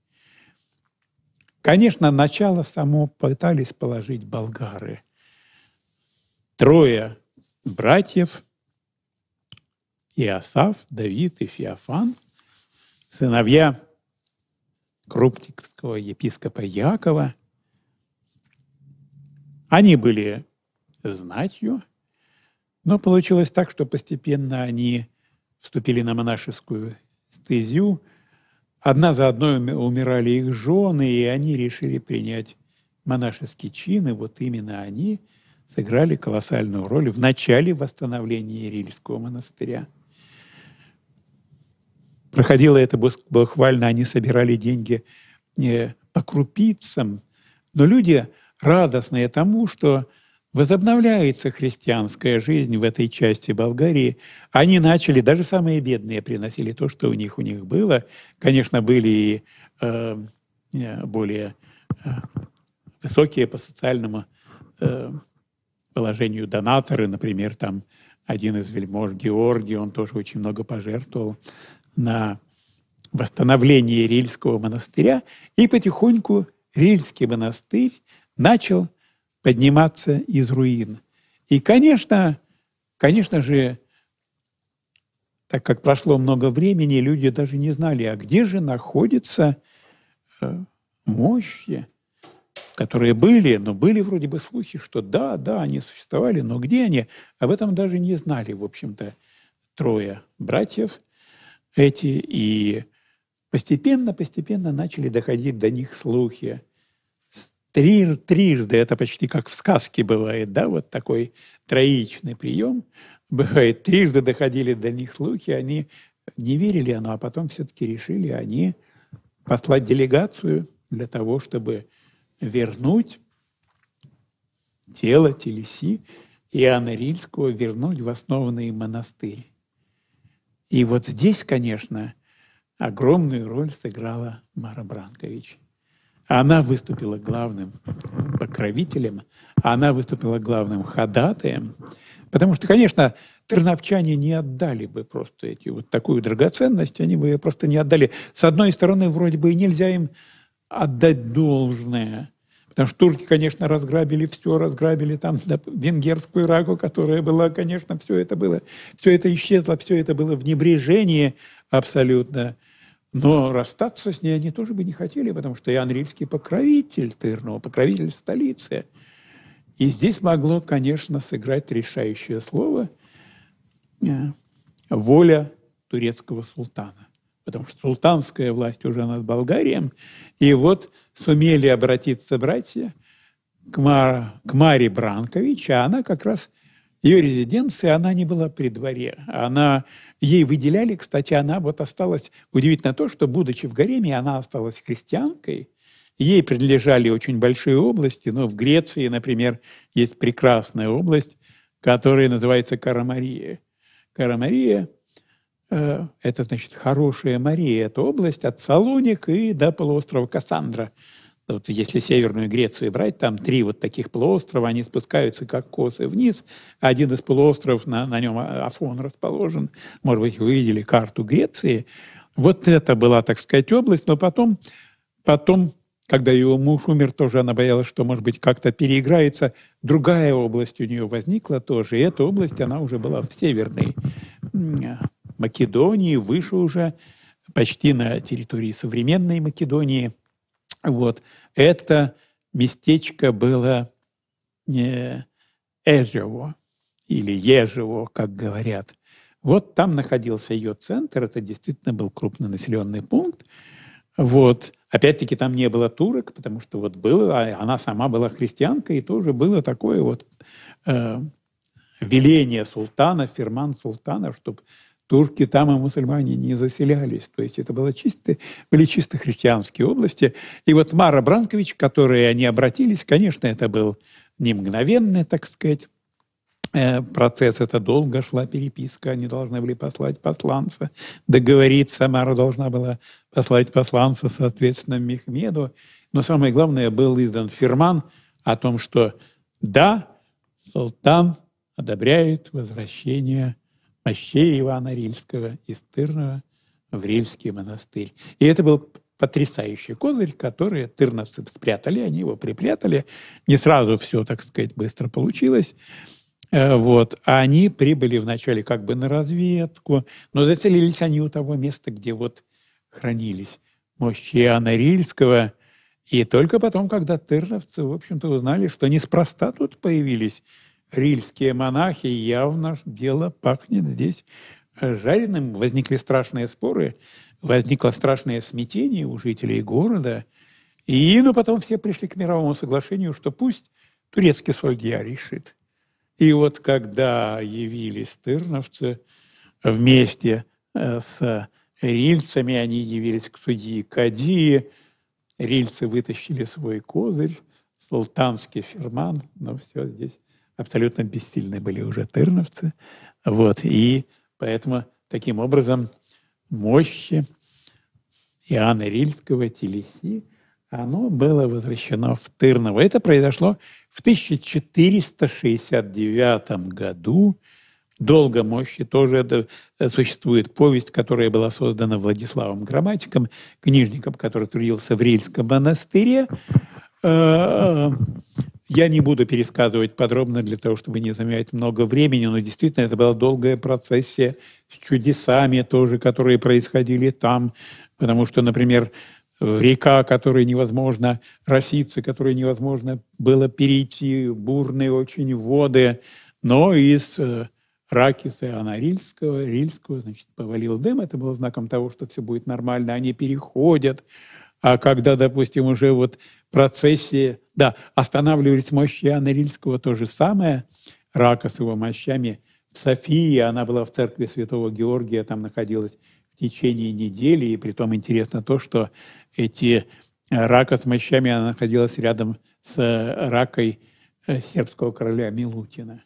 Конечно, начало само пытались положить болгары. Трое братьев – Иосаф, Давид и Феофан, сыновья крупниковского епископа Якова. Они были знатью, но получилось так, что постепенно они вступили на монашескую стезю. Одна за одной умирали их жены, и они решили принять монашеский чин, и вот именно они сыграли колоссальную роль в начале восстановления Ирильского монастыря проходило это буквально, они собирали деньги э, по крупицам, но люди радостные тому, что возобновляется христианская жизнь в этой части Болгарии. Они начали, даже самые бедные приносили то, что у них у них было. Конечно, были и э, э более э, высокие по социальному э, положению донаторы, например, там один из вельмож Георгий, он тоже очень много пожертвовал на восстановление Рильского монастыря, и потихоньку Рильский монастырь начал подниматься из руин. И, конечно, конечно же, так как прошло много времени, люди даже не знали, а где же находятся э, мощи, которые были, но были вроде бы слухи, что да, да, они существовали, но где они? Об этом даже не знали, в общем-то, трое братьев – эти, и постепенно-постепенно начали доходить до них слухи. Трир, трижды, это почти как в сказке бывает, да, вот такой троичный прием бывает. Трижды доходили до них слухи, они не верили оно, ну, а потом все-таки решили они послать делегацию для того, чтобы вернуть тело Телеси Иоанна Рильского, вернуть в основанный монастырь. И вот здесь, конечно, огромную роль сыграла Мара Бранкович. Она выступила главным покровителем, она выступила главным ходатаем, потому что, конечно, терновчане не отдали бы просто эти вот такую драгоценность, они бы ее просто не отдали. С одной стороны, вроде бы и нельзя им отдать должное, Потому что турки, конечно, разграбили все, разграбили там венгерскую рагу, которая была, конечно, все это было, все это исчезло, все это было в небрежении абсолютно. Но расстаться с ней они тоже бы не хотели, потому что Иоанн Рильский покровитель Тырного, покровитель столицы. И здесь могло, конечно, сыграть решающее слово э, воля турецкого султана потому что султанская власть уже над Болгарием. И вот сумели обратиться братья к, Мар, к Маре Бранкович, а она как раз, ее резиденция, она не была при дворе. Она, ей выделяли, кстати, она вот осталась, удивительно то, что, будучи в гареме, она осталась христианкой, Ей принадлежали очень большие области, но ну, в Греции, например, есть прекрасная область, которая называется Карамария. Карамария – Э, это значит хорошая Мария, это область от Салоник и до полуострова Кассандра. Вот если Северную Грецию брать, там три вот таких полуострова, они спускаются как косы вниз. Один из полуостровов, на, на нем а, Афон расположен. Может быть, вы видели карту Греции. Вот это была, так сказать, область, но потом, потом когда ее муж умер, тоже она боялась, что, может быть, как-то переиграется. Другая область у нее возникла тоже, и эта область, она уже была в Северной Македонии, выше уже, почти на территории современной Македонии. Вот. Это местечко было не э, Эжево или Ежево, как говорят. Вот там находился ее центр, это действительно был крупнонаселенный пункт. Вот. Опять-таки там не было турок, потому что вот было, а она сама была христианкой, и тоже было такое вот э, веление султана, ферман султана, чтобы турки там и мусульмане не заселялись. То есть это было чисто, были чисто христианские области. И вот Мара Бранкович, к которой они обратились, конечно, это был не мгновенный, так сказать, э, процесс. Это долго шла переписка. Они должны были послать посланца, договориться. Мара должна была послать посланца, соответственно, Мехмеду. Но самое главное, был издан фирман о том, что да, султан одобряет возвращение мощей Ивана Рильского из Тырного в Рильский монастырь. И это был потрясающий козырь, который тырновцы спрятали, они его припрятали. Не сразу все, так сказать, быстро получилось. Э, вот. А они прибыли вначале как бы на разведку, но зацелились они у того места, где вот хранились мощи Иоанна Рильского. И только потом, когда тырновцы, в общем-то, узнали, что неспроста тут появились – рильские монахи, явно дело пахнет здесь жареным. Возникли страшные споры, возникло страшное смятение у жителей города. И, но ну, потом все пришли к мировому соглашению, что пусть турецкий судья решит. И вот когда явились тырновцы вместе э, с рильцами, они явились к судьи Кадии, рильцы вытащили свой козырь, султанский ферман, но все здесь абсолютно бессильны были уже тырновцы. Вот, и поэтому таким образом мощи Иоанна Рильского, Телеси, оно было возвращено в Тырново. Это произошло в 1469 году. Долго мощи тоже это э, существует. Повесть, которая была создана Владиславом Грамматиком, книжником, который трудился в Рильском монастыре. Э, я не буду пересказывать подробно для того, чтобы не занимать много времени, но действительно это была долгая процессия с чудесами тоже, которые происходили там, потому что, например, река, которой невозможно, росицы, которой невозможно было перейти, бурные очень воды, но из э, Ракиса и Анна Рильского, Рильского, значит, повалил дым, это было знаком того, что все будет нормально, они переходят, а когда, допустим, уже вот процессе, да, останавливались мощи Иоанна Рильского, то же самое, рака с его мощами. В Софии она была в церкви Святого Георгия, там находилась в течение недели, и притом интересно то, что эти э, рака с мощами, она находилась рядом с э, ракой э, сербского короля Милутина.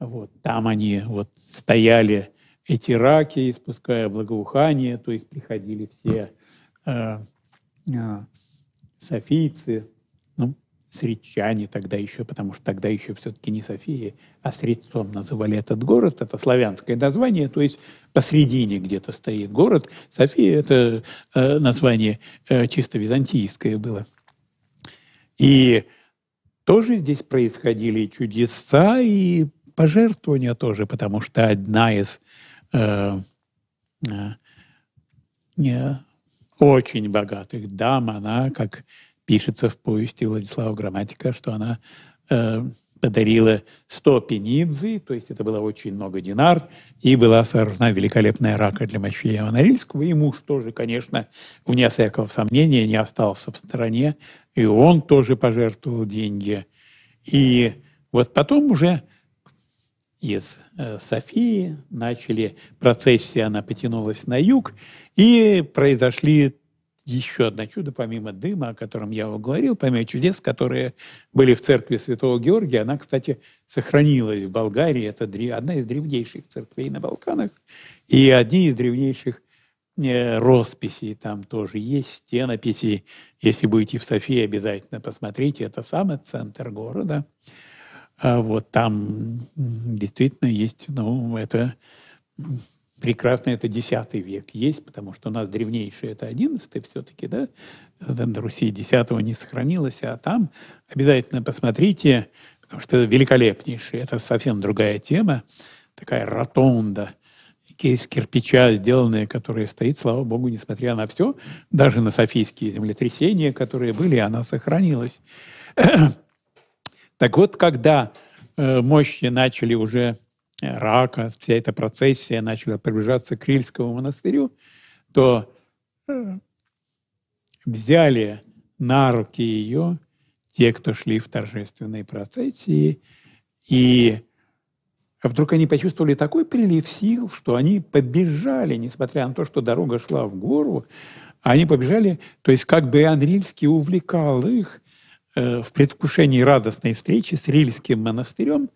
Вот, там они вот стояли, эти раки, испуская благоухание, то есть приходили все э, э, софийцы, ну, сречане тогда еще, потому что тогда еще все-таки не София, а Средцом называли этот город, это славянское название, то есть посредине где-то стоит город. София – это э, название э, чисто византийское было. И тоже здесь происходили чудеса и пожертвования тоже, потому что одна из э, э, очень богатых дам, она, как пишется в повести Владислава Грамматика, что она э, подарила 100 пенидзи, то есть это было очень много динар, и была сооружена великолепная рака для Мощея Монорильского, и муж тоже, конечно, вне всякого сомнения, не остался в стороне, и он тоже пожертвовал деньги. И вот потом уже из э, Софии, начали процессия, она потянулась на юг, и произошли еще одно чудо, помимо дыма, о котором я вам говорил, помимо чудес, которые были в церкви Святого Георгия. Она, кстати, сохранилась в Болгарии. Это одна из древнейших церквей на Балканах и одни из древнейших э, росписей там тоже есть, стенописи. Если будете в Софии, обязательно посмотрите. Это самый центр города. А вот там действительно есть, ну, это прекрасно, это X век есть, потому что у нас древнейший это XI все-таки, да, на Руси X не сохранилось, а там обязательно посмотрите, потому что это великолепнейший, это совсем другая тема, такая ротонда – из кирпича сделанная, которая стоит, слава богу, несмотря на все, даже на софийские землетрясения, которые были, она сохранилась. Так вот, когда э, мощи начали уже э, рака, вся эта процессия начала приближаться к Рильскому монастырю, то э, взяли на руки ее те, кто шли в торжественной процессии, и вдруг они почувствовали такой прилив сил, что они побежали, несмотря на то, что дорога шла в гору, они побежали, то есть как бы Анрильский увлекал их, Э, в предвкушении радостной встречи с Рильским монастырем.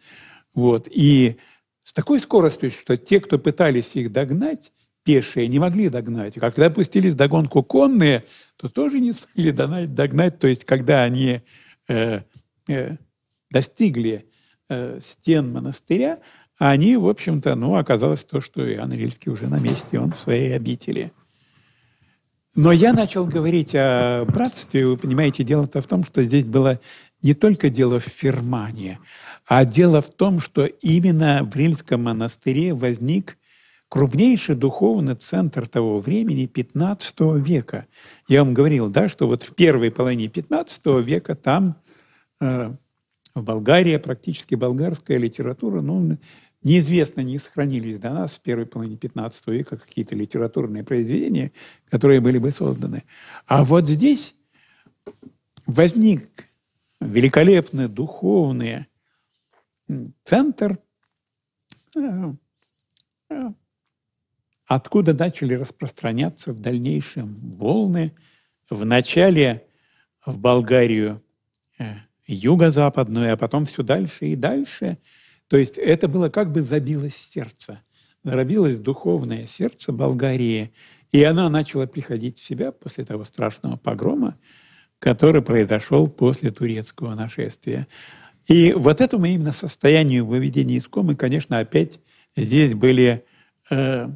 Вот, и с такой скоростью, что те, кто пытались их догнать, пешие, не могли догнать. А когда пустились догонку конные, то тоже не смогли догнать. То есть, когда они э, э, достигли э, стен монастыря, они, в общем-то, ну, оказалось то, что Иоанн Рильский уже на месте, он в своей обители. Но я начал говорить о братстве. Вы понимаете, дело-то в том, что здесь было не только дело в Фермане, а дело в том, что именно в Рильском монастыре возник крупнейший духовный центр того времени 15 века. Я вам говорил, да, что вот в первой половине 15 века там э, в Болгарии практически болгарская литература, ну, Неизвестно, не сохранились до нас в первой половине 15 века какие-то литературные произведения, которые были бы созданы. А вот здесь возник великолепный духовный центр, э, э, откуда начали распространяться в дальнейшем волны. Вначале в Болгарию э, юго-западную, а потом все дальше и дальше – то есть это было как бы забилось сердце. Забилось духовное сердце Болгарии. И она начала приходить в себя после того страшного погрома, который произошел после турецкого нашествия. И вот этому именно состоянию выведения из комы, конечно, опять здесь были э,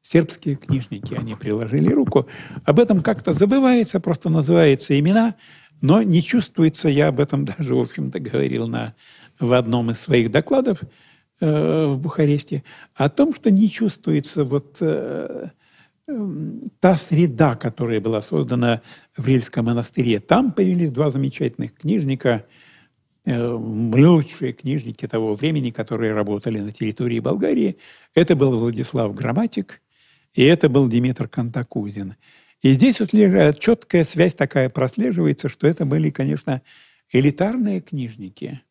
сербские книжники, они приложили руку. Об этом как-то забывается, просто называются имена, но не чувствуется, я об этом даже, в общем-то, говорил на в одном из своих докладов э, в Бухаресте о том, что не чувствуется вот э, эм, та среда, которая была создана в Рильском монастыре. Там появились два замечательных книжника, э, лучшие книжники того времени, которые работали на территории Болгарии. Это был Владислав Грамматик, и это был Димитр Кантакузин. И здесь вот четкая связь такая прослеживается, что это были, конечно, элитарные книжники –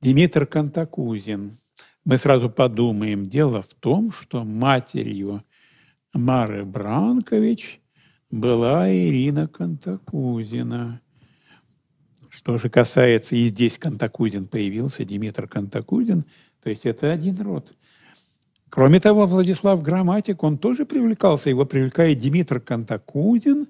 Димитр Кантакузин. Мы сразу подумаем. Дело в том, что матерью Мары Бранкович была Ирина Кантакузина. Что же касается, и здесь Кантакузин появился, Димитр Кантакузин, то есть это один род. Кроме того, Владислав Грамматик, он тоже привлекался, его привлекает Димитр Кантакузин,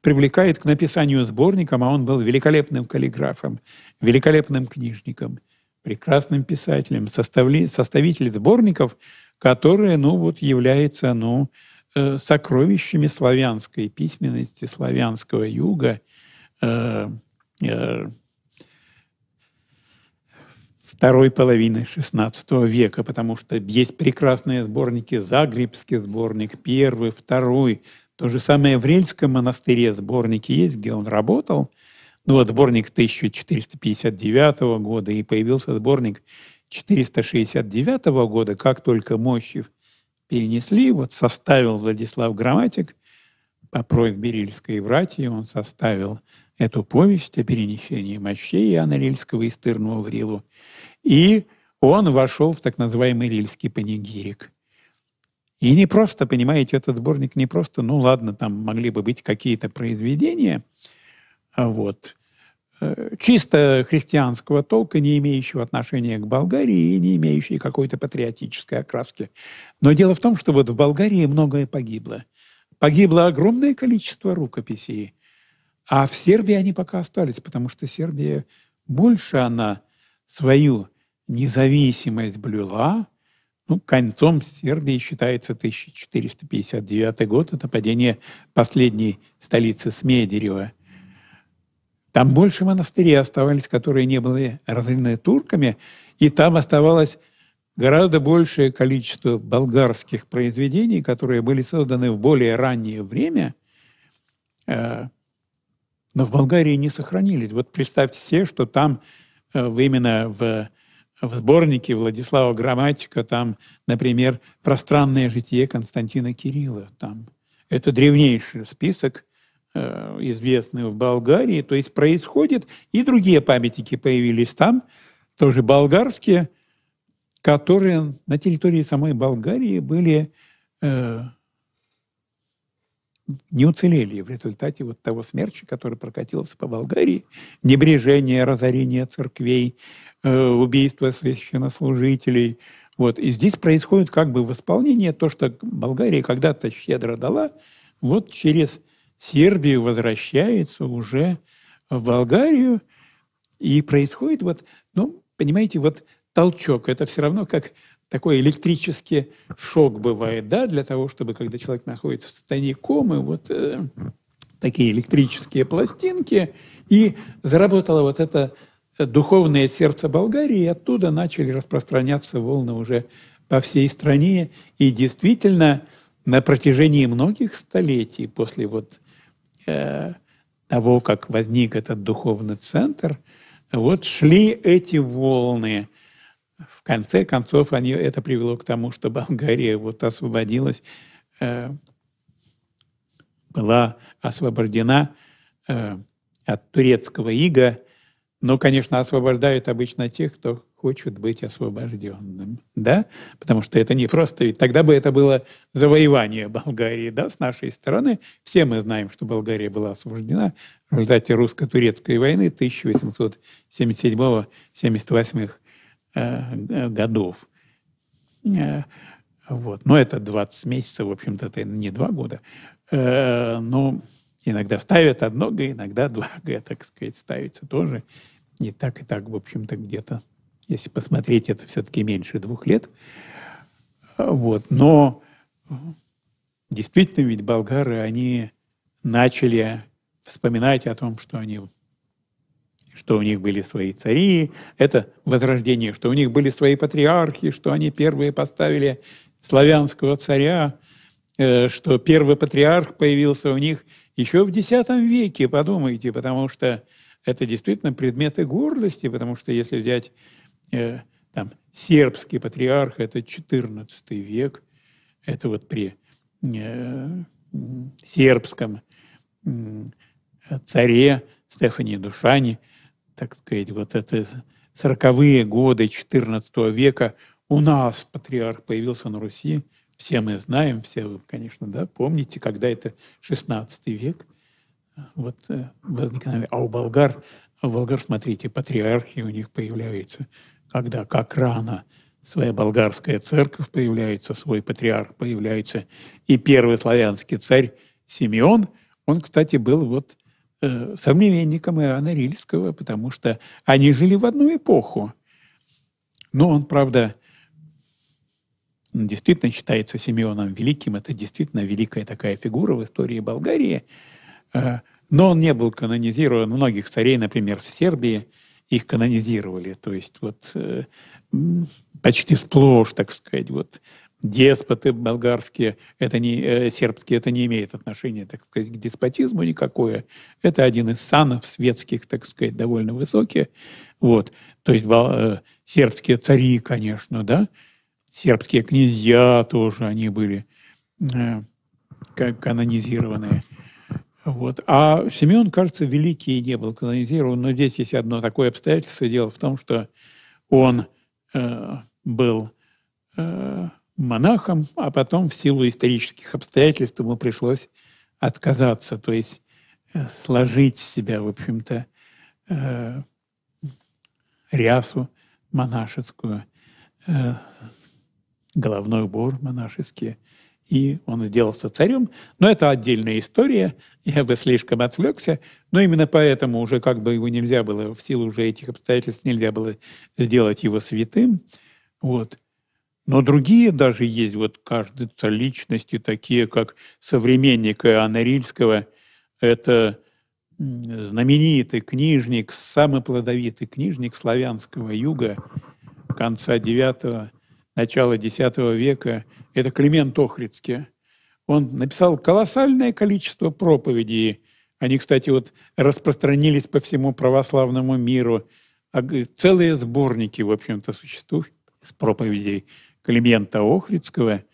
привлекает к написанию сборника, а он был великолепным каллиграфом, великолепным книжником – прекрасным писателем, составли, составитель сборников, которые, ну, вот являются, ну, э, сокровищами славянской письменности, славянского юга, э, э, второй половины XVI века, потому что есть прекрасные сборники, Загребский сборник, первый, второй. То же самое в Рельском монастыре сборники есть, где он работал – ну, вот сборник 1459 года, и появился сборник 469 года, как только Мощев перенесли, вот составил Владислав Грамматик по просьбе Рильской братьи, он составил эту повесть о перенесении мощей Иоанна Рильского из Тырного в Рилу. И он вошел в так называемый Рильский панигирик. И не просто, понимаете, этот сборник не просто, ну ладно, там могли бы быть какие-то произведения – а вот, э, чисто христианского толка, не имеющего отношения к Болгарии и не имеющей какой-то патриотической окраски. Но дело в том, что вот в Болгарии многое погибло. Погибло огромное количество рукописей, а в Сербии они пока остались, потому что Сербия больше она свою независимость блюла. Ну, концом Сербии считается 1459 год, это падение последней столицы Смедерева – там больше монастырей оставались, которые не были разорены турками, и там оставалось гораздо большее количество болгарских произведений, которые были созданы в более раннее время, э, но в Болгарии не сохранились. Вот представьте себе, что там э, именно в, в сборнике Владислава Грамматика, там, например, пространное житие Константина Кирилла, там это древнейший список – Э, известный в Болгарии, то есть происходит, и другие памятники появились там, тоже болгарские, которые на территории самой Болгарии были э, не уцелели в результате вот того смерча, который прокатился по Болгарии, небрежение, разорение церквей, э, убийство священнослужителей. Вот. И здесь происходит как бы восполнение то, что Болгария когда-то щедро дала, вот через Сербия возвращается уже в Болгарию, и происходит вот, ну, понимаете, вот толчок. Это все равно как такой электрический шок бывает, да, для того, чтобы, когда человек находится в состоянии комы, вот э, такие электрические пластинки, и заработало вот это духовное сердце Болгарии, и оттуда начали распространяться волны уже по всей стране, и действительно на протяжении многих столетий после вот Э, того, как возник этот духовный центр, вот шли эти волны. В конце концов, они, это привело к тому, что Болгария вот освободилась, э, была освобождена э, от турецкого ига – но, ну, конечно, освобождает обычно тех, кто хочет быть освобожденным, да? Потому что это не просто... Ведь тогда бы это было завоевание Болгарии, да, с нашей стороны. Все мы знаем, что Болгария была освобождена в результате русско-турецкой войны 1877-78 э, годов. Э, вот. Но ну, это 20 месяцев, в общем-то, это не два года. Э, но Иногда ставят одно Г, иногда два Г, так сказать, ставится тоже. не так, и так, в общем-то, где-то. Если посмотреть, это все-таки меньше двух лет. Вот. Но действительно ведь болгары, они начали вспоминать о том, что они что у них были свои цари, это возрождение, что у них были свои патриархи, что они первые поставили славянского царя, э, что первый патриарх появился у них – еще в X веке, подумайте, потому что это действительно предметы гордости, потому что если взять э, там, сербский патриарх, это XIV век, это вот при э, сербском э, царе Стефане Душани, так сказать, вот это сороковые годы XIV века у нас патриарх появился на Руси – все мы знаем, все вы, конечно, да, помните, когда это 16 век, вот э, возникновение. А у болгар, у болгар, смотрите, патриархи у них появляется, когда как рано своя болгарская церковь появляется, свой патриарх появляется, и первый славянский царь Симеон, он, кстати, был вот э, современником Иоанна Рильского, потому что они жили в одну эпоху. Но он, правда, действительно считается Симеоном Великим. Это действительно великая такая фигура в истории Болгарии. Э, но он не был канонизирован. Многих царей, например, в Сербии их канонизировали. То есть вот э, почти сплошь, так сказать, вот деспоты болгарские, это не, э, сербские, это не имеет отношения, так сказать, к деспотизму никакое. Это один из санов светских, так сказать, довольно высокие. Вот. То есть сербские цари, конечно, да, сербские князья тоже, они были э, канонизированные. Вот. А Симеон кажется, великий не был канонизирован, но здесь есть одно такое обстоятельство. Дело в том, что он э, был э, монахом, а потом в силу исторических обстоятельств ему пришлось отказаться, то есть э, сложить себя, в общем-то, э, рясу монашескую, э, головной убор монашеский, и он сделался царем. Но это отдельная история, я бы слишком отвлекся, но именно поэтому уже как бы его нельзя было, в силу уже этих обстоятельств нельзя было сделать его святым. Вот. Но другие даже есть, вот каждая личности, такие как современник Иоанна Рильского, это знаменитый книжник, самый плодовитый книжник славянского юга конца IX начала X века, это Климент Охридский. Он написал колоссальное количество проповедей. Они, кстати, вот распространились по всему православному миру. А, целые сборники, в общем-то, существуют с проповедей Климента Охридского,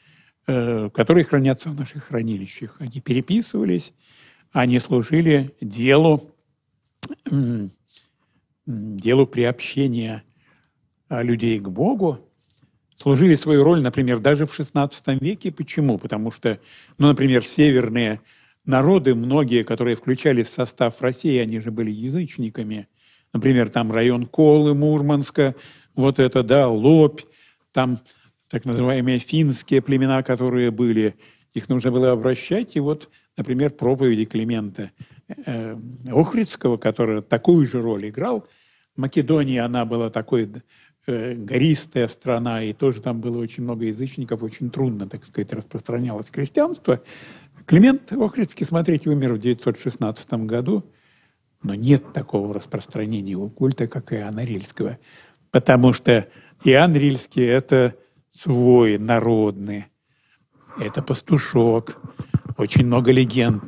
э, которые хранятся в наших хранилищах. Они переписывались, они служили делу, делу приобщения а, людей к Богу – служили свою роль, например, даже в XVI веке. Почему? Потому что, ну, например, северные народы, многие, которые включались в состав России, они же были язычниками. Например, там район Колы, Мурманска, вот это, да, Лобь, там так называемые финские племена, которые были, их нужно было обращать. И вот, например, проповеди Климента э, Охридского, который такую же роль играл, Македония, она была такой Э, гористая страна, и тоже там было очень много язычников, очень трудно, так сказать, распространялось христианство Климент Охридский, смотрите, умер в 916 году, но нет такого распространения его культа, как Иоанна Рильского, потому что Иоанн Рильский – это свой, народный, это пастушок, очень много легенд.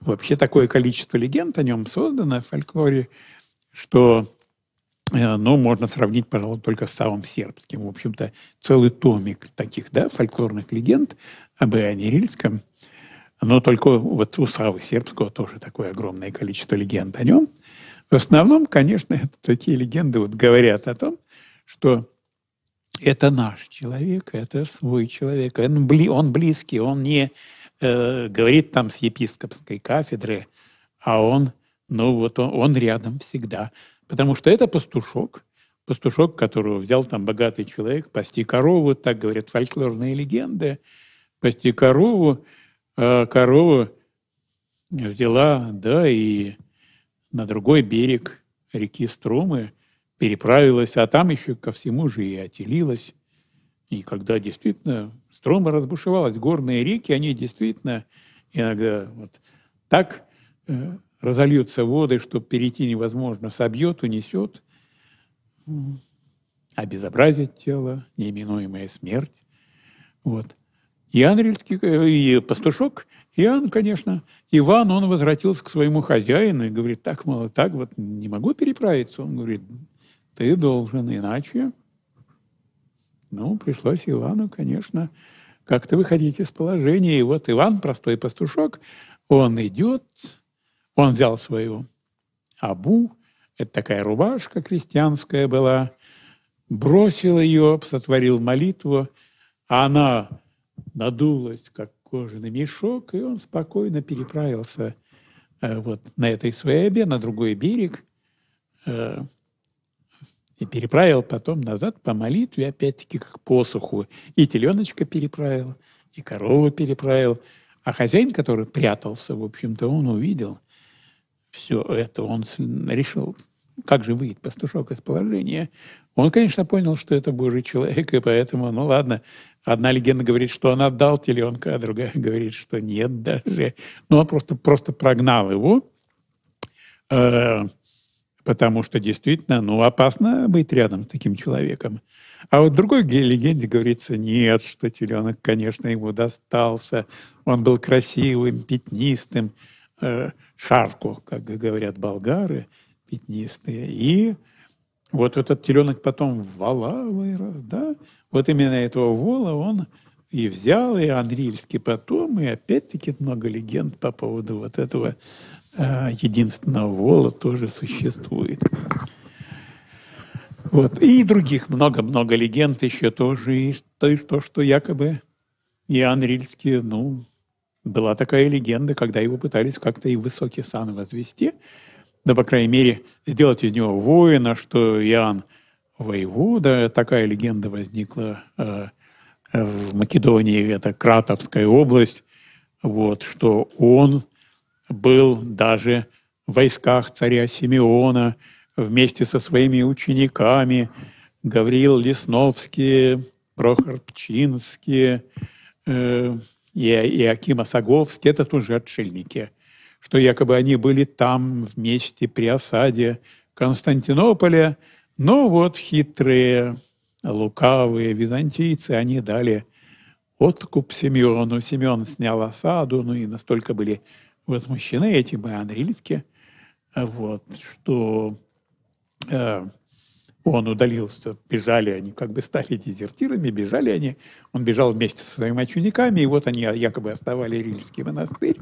Вообще такое количество легенд о нем создано в фольклоре, что Э, но можно сравнить, пожалуй, только с самым сербским. В общем-то, целый томик таких да, фольклорных легенд об Иоанне Рильском. Но только вот у Савы Сербского тоже такое огромное количество легенд о нем. В основном, конечно, это такие легенды вот говорят о том, что это наш человек, это свой человек, он, бли, он близкий, он не э, говорит там с епископской кафедры, а он, ну вот он, он рядом всегда – Потому что это пастушок, пастушок, которого взял там богатый человек, пасти корову, так говорят фольклорные легенды, пасти корову, а э, корова взяла, да, и на другой берег реки Стромы переправилась, а там еще ко всему же и отелилась. И когда действительно Строма разбушевалась, горные реки, они действительно иногда вот так э, разольются воды, чтобы перейти невозможно, собьет, унесет, обезобразит тело, неименуемая смерть. Вот. Иоанн Рильский, э, и пастушок, Иоанн, конечно, Иван, он возвратился к своему хозяину и говорит, так, мало, так, вот не могу переправиться. Он говорит, ты должен, иначе. Ну, пришлось Ивану, конечно, как-то выходить из положения. И вот Иван, простой пастушок, он идет, он взял свою абу, это такая рубашка крестьянская была, бросил ее, сотворил молитву, а она надулась, как кожаный мешок, и он спокойно переправился э, вот на этой своей обе, на другой берег, э, и переправил потом назад по молитве, опять-таки, к посуху. И теленочка переправил, и корову переправил. А хозяин, который прятался, в общем-то, он увидел – все это он решил, как же выйдет пастушок из положения. Он, конечно, понял, что это божий человек, и поэтому, ну ладно, одна легенда говорит, что он отдал теленка, а другая говорит, что нет даже. Ну, он просто, просто прогнал его, э, потому что действительно, ну, опасно быть рядом с таким человеком. А вот в другой легенде говорится, нет, что теленок, конечно, ему достался. Он был красивым, пятнистым, э, шарку, как говорят болгары, пятнистые. И вот этот теленок потом вала вырос, да? Вот именно этого вола он и взял, и Анрильский потом, и опять-таки много легенд по поводу вот этого э, единственного вола тоже существует. Вот. И других много-много легенд еще тоже, и то, и то, что якобы и Анрильский, ну, была такая легенда, когда его пытались как-то и в высокий сан возвести, да, по крайней мере, сделать из него воина, что Иоанн воевода. Такая легенда возникла э, э в Македонии, это Кратовская область, вот, что он был даже в войсках царя Симеона вместе со своими учениками, Гавриил Лесновский, Прохор Пчинский, э, и Иакима Саговский, это тоже отшельники, что якобы они были там вместе при осаде Константинополя, но ну вот хитрые, лукавые византийцы, они дали откуп Симеону, Симеон снял осаду, ну и настолько были возмущены эти беанрильски, вот, что э, он удалился, бежали они, как бы стали дезертирами, бежали они. Он бежал вместе со своими учениками, и вот они якобы оставали Рильский монастырь.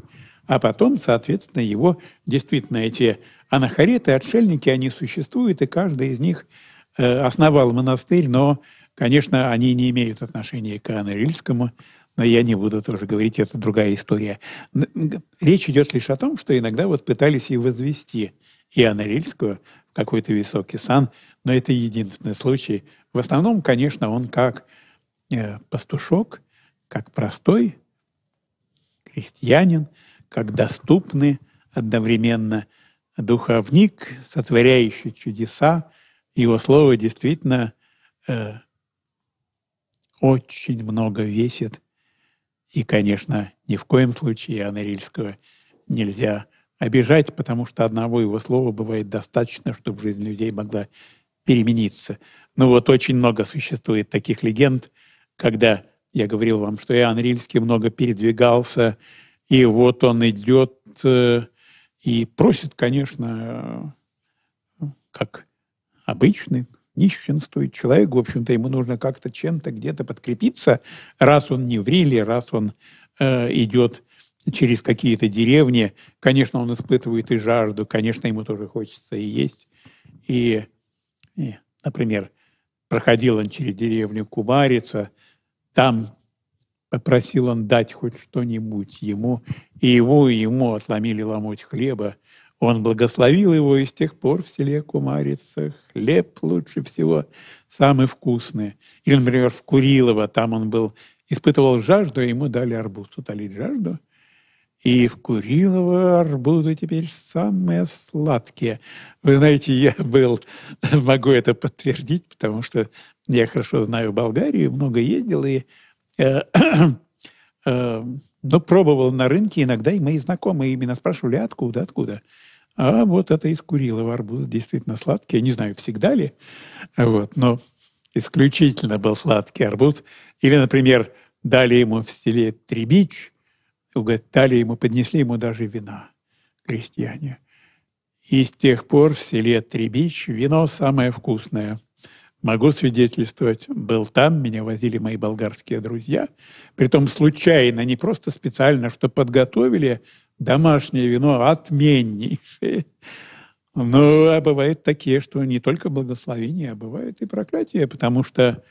А потом, соответственно, его действительно эти анахареты, отшельники, они существуют, и каждый из них э, основал монастырь, но, конечно, они не имеют отношения к Анну Рильскому, но я не буду тоже говорить, это другая история. Речь идет лишь о том, что иногда вот пытались и возвести Иоанна Рильского какой-то высокий сан, но это единственный случай. В основном, конечно, он как э, пастушок, как простой крестьянин, как доступный одновременно духовник, сотворяющий чудеса. Его слово действительно э, очень много весит. И, конечно, ни в коем случае Анарильского нельзя обижать, потому что одного его слова бывает достаточно, чтобы жизнь людей могла перемениться. Ну вот очень много существует таких легенд, когда я говорил вам, что Иоанн Рильский много передвигался, и вот он идет э, и просит, конечно, э, как обычный, нищенствует человек, в общем-то, ему нужно как-то чем-то где-то подкрепиться, раз он не в Риле, раз он э, идет через какие-то деревни, конечно, он испытывает и жажду, конечно, ему тоже хочется и есть. И, и например, проходил он через деревню Кубарица, там попросил он дать хоть что-нибудь ему, и его и ему отломили ломоть хлеба. Он благословил его, и с тех пор в селе Кумарица хлеб лучше всего, самый вкусный. Или, например, в Курилово, там он был, испытывал жажду, и а ему дали арбуз утолить жажду – и в Курилово арбузы теперь самые сладкие. Вы знаете, я был, могу это подтвердить, потому что я хорошо знаю Болгарию, много ездил и э, э, ну, пробовал на рынке иногда, и мои знакомые именно спрашивали, откуда, откуда. А вот это из Курилова арбуз, действительно сладкие, Я не знаю, всегда ли, вот, но исключительно был сладкий арбуз. Или, например, дали ему в селе Требич – говорит, дали ему, поднесли ему даже вина крестьяне. И с тех пор в селе Требич вино самое вкусное. Могу свидетельствовать, был там, меня возили мои болгарские друзья. Притом случайно, не просто специально, что подготовили домашнее вино отменнейшее. Ну, а бывают такие, что не только благословения, а бывают и проклятия, потому что,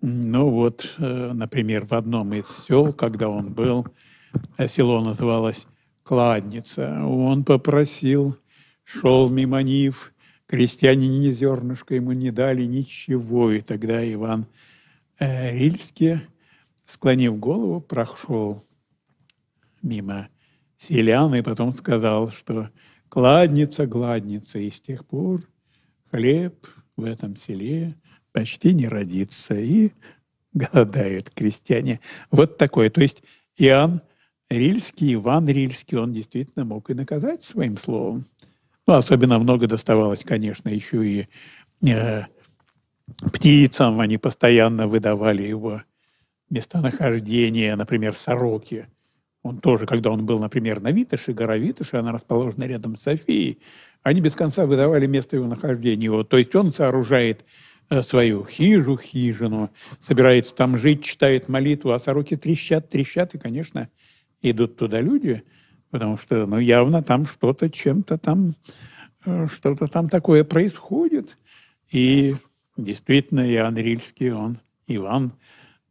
ну вот, э, например, в одном из сел, когда он был, село называлось Кладница, он попросил, шел мимо Нив, крестьяне ни зернышко ему не дали ничего, и тогда Иван э, Рильский, склонив голову, прошел мимо селян и потом сказал, что кладница, гладница, и с тех пор хлеб в этом селе почти не родится, и голодают крестьяне. Вот такое. То есть Иоанн Рильский, Иван Рильский, он действительно мог и наказать своим словом. Ну, особенно много доставалось, конечно, еще и э, птицам. Они постоянно выдавали его местонахождение, например, сороки. Он тоже, когда он был, например, на Витыше, гора Витоши, она расположена рядом с Софией, они без конца выдавали место его нахождения. Вот, то есть он сооружает э, свою хижу, хижину, собирается там жить, читает молитву, а сороки трещат, трещат, и, конечно, идут туда люди, потому что ну, явно там что-то, чем-то там, э, что-то там такое происходит. И действительно Иоанн Рильский, он, Иван,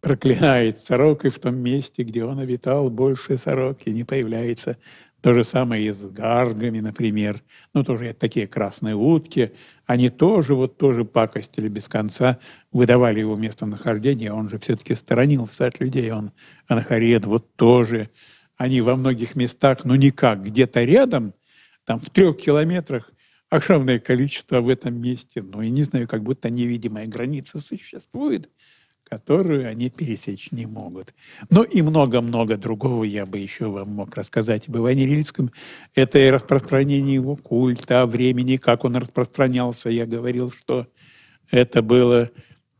проклинает сорок, и в том месте, где он обитал, больше сороки не появляется. То же самое и с гаргами, например. Ну, тоже такие красные утки. Они тоже, вот тоже пакостили без конца, выдавали его местонахождение. Он же все-таки сторонился от людей. Он анахарет, вот тоже они во многих местах, ну никак, где-то рядом, там в трех километрах огромное количество в этом месте, но и не знаю, как будто невидимая граница существует, которую они пересечь не могут. Ну и много-много другого я бы еще вам мог рассказать об Иване Рильском. Это и распространение его культа, времени, как он распространялся. Я говорил, что это было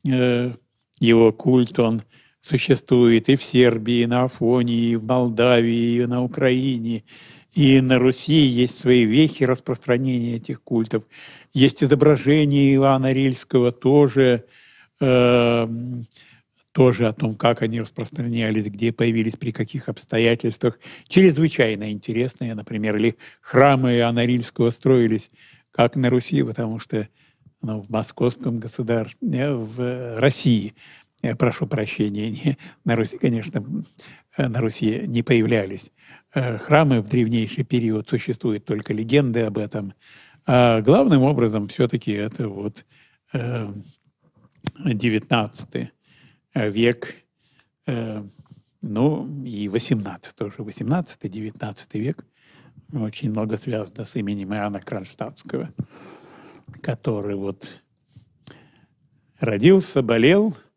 э, его культ, он существует и в Сербии, и на Афоне, и в Молдавии, и на Украине, и на Руси есть свои вехи распространения этих культов. Есть изображения Ивана Рильского тоже, э, тоже о том, как они распространялись, где появились, при каких обстоятельствах. Чрезвычайно интересные, например, или храмы Иоанна Рильского строились как на Руси, потому что ну, в московском государстве, в России – я э, прошу прощения, не, на Руси, конечно, э, на Руси не появлялись э, храмы в древнейший период, существуют только легенды об этом. А главным образом все-таки это вот 19 век, ну и 18 тоже, 18-19 век очень много связано с именем Иоанна Кронштадтского, который вот родился, болел –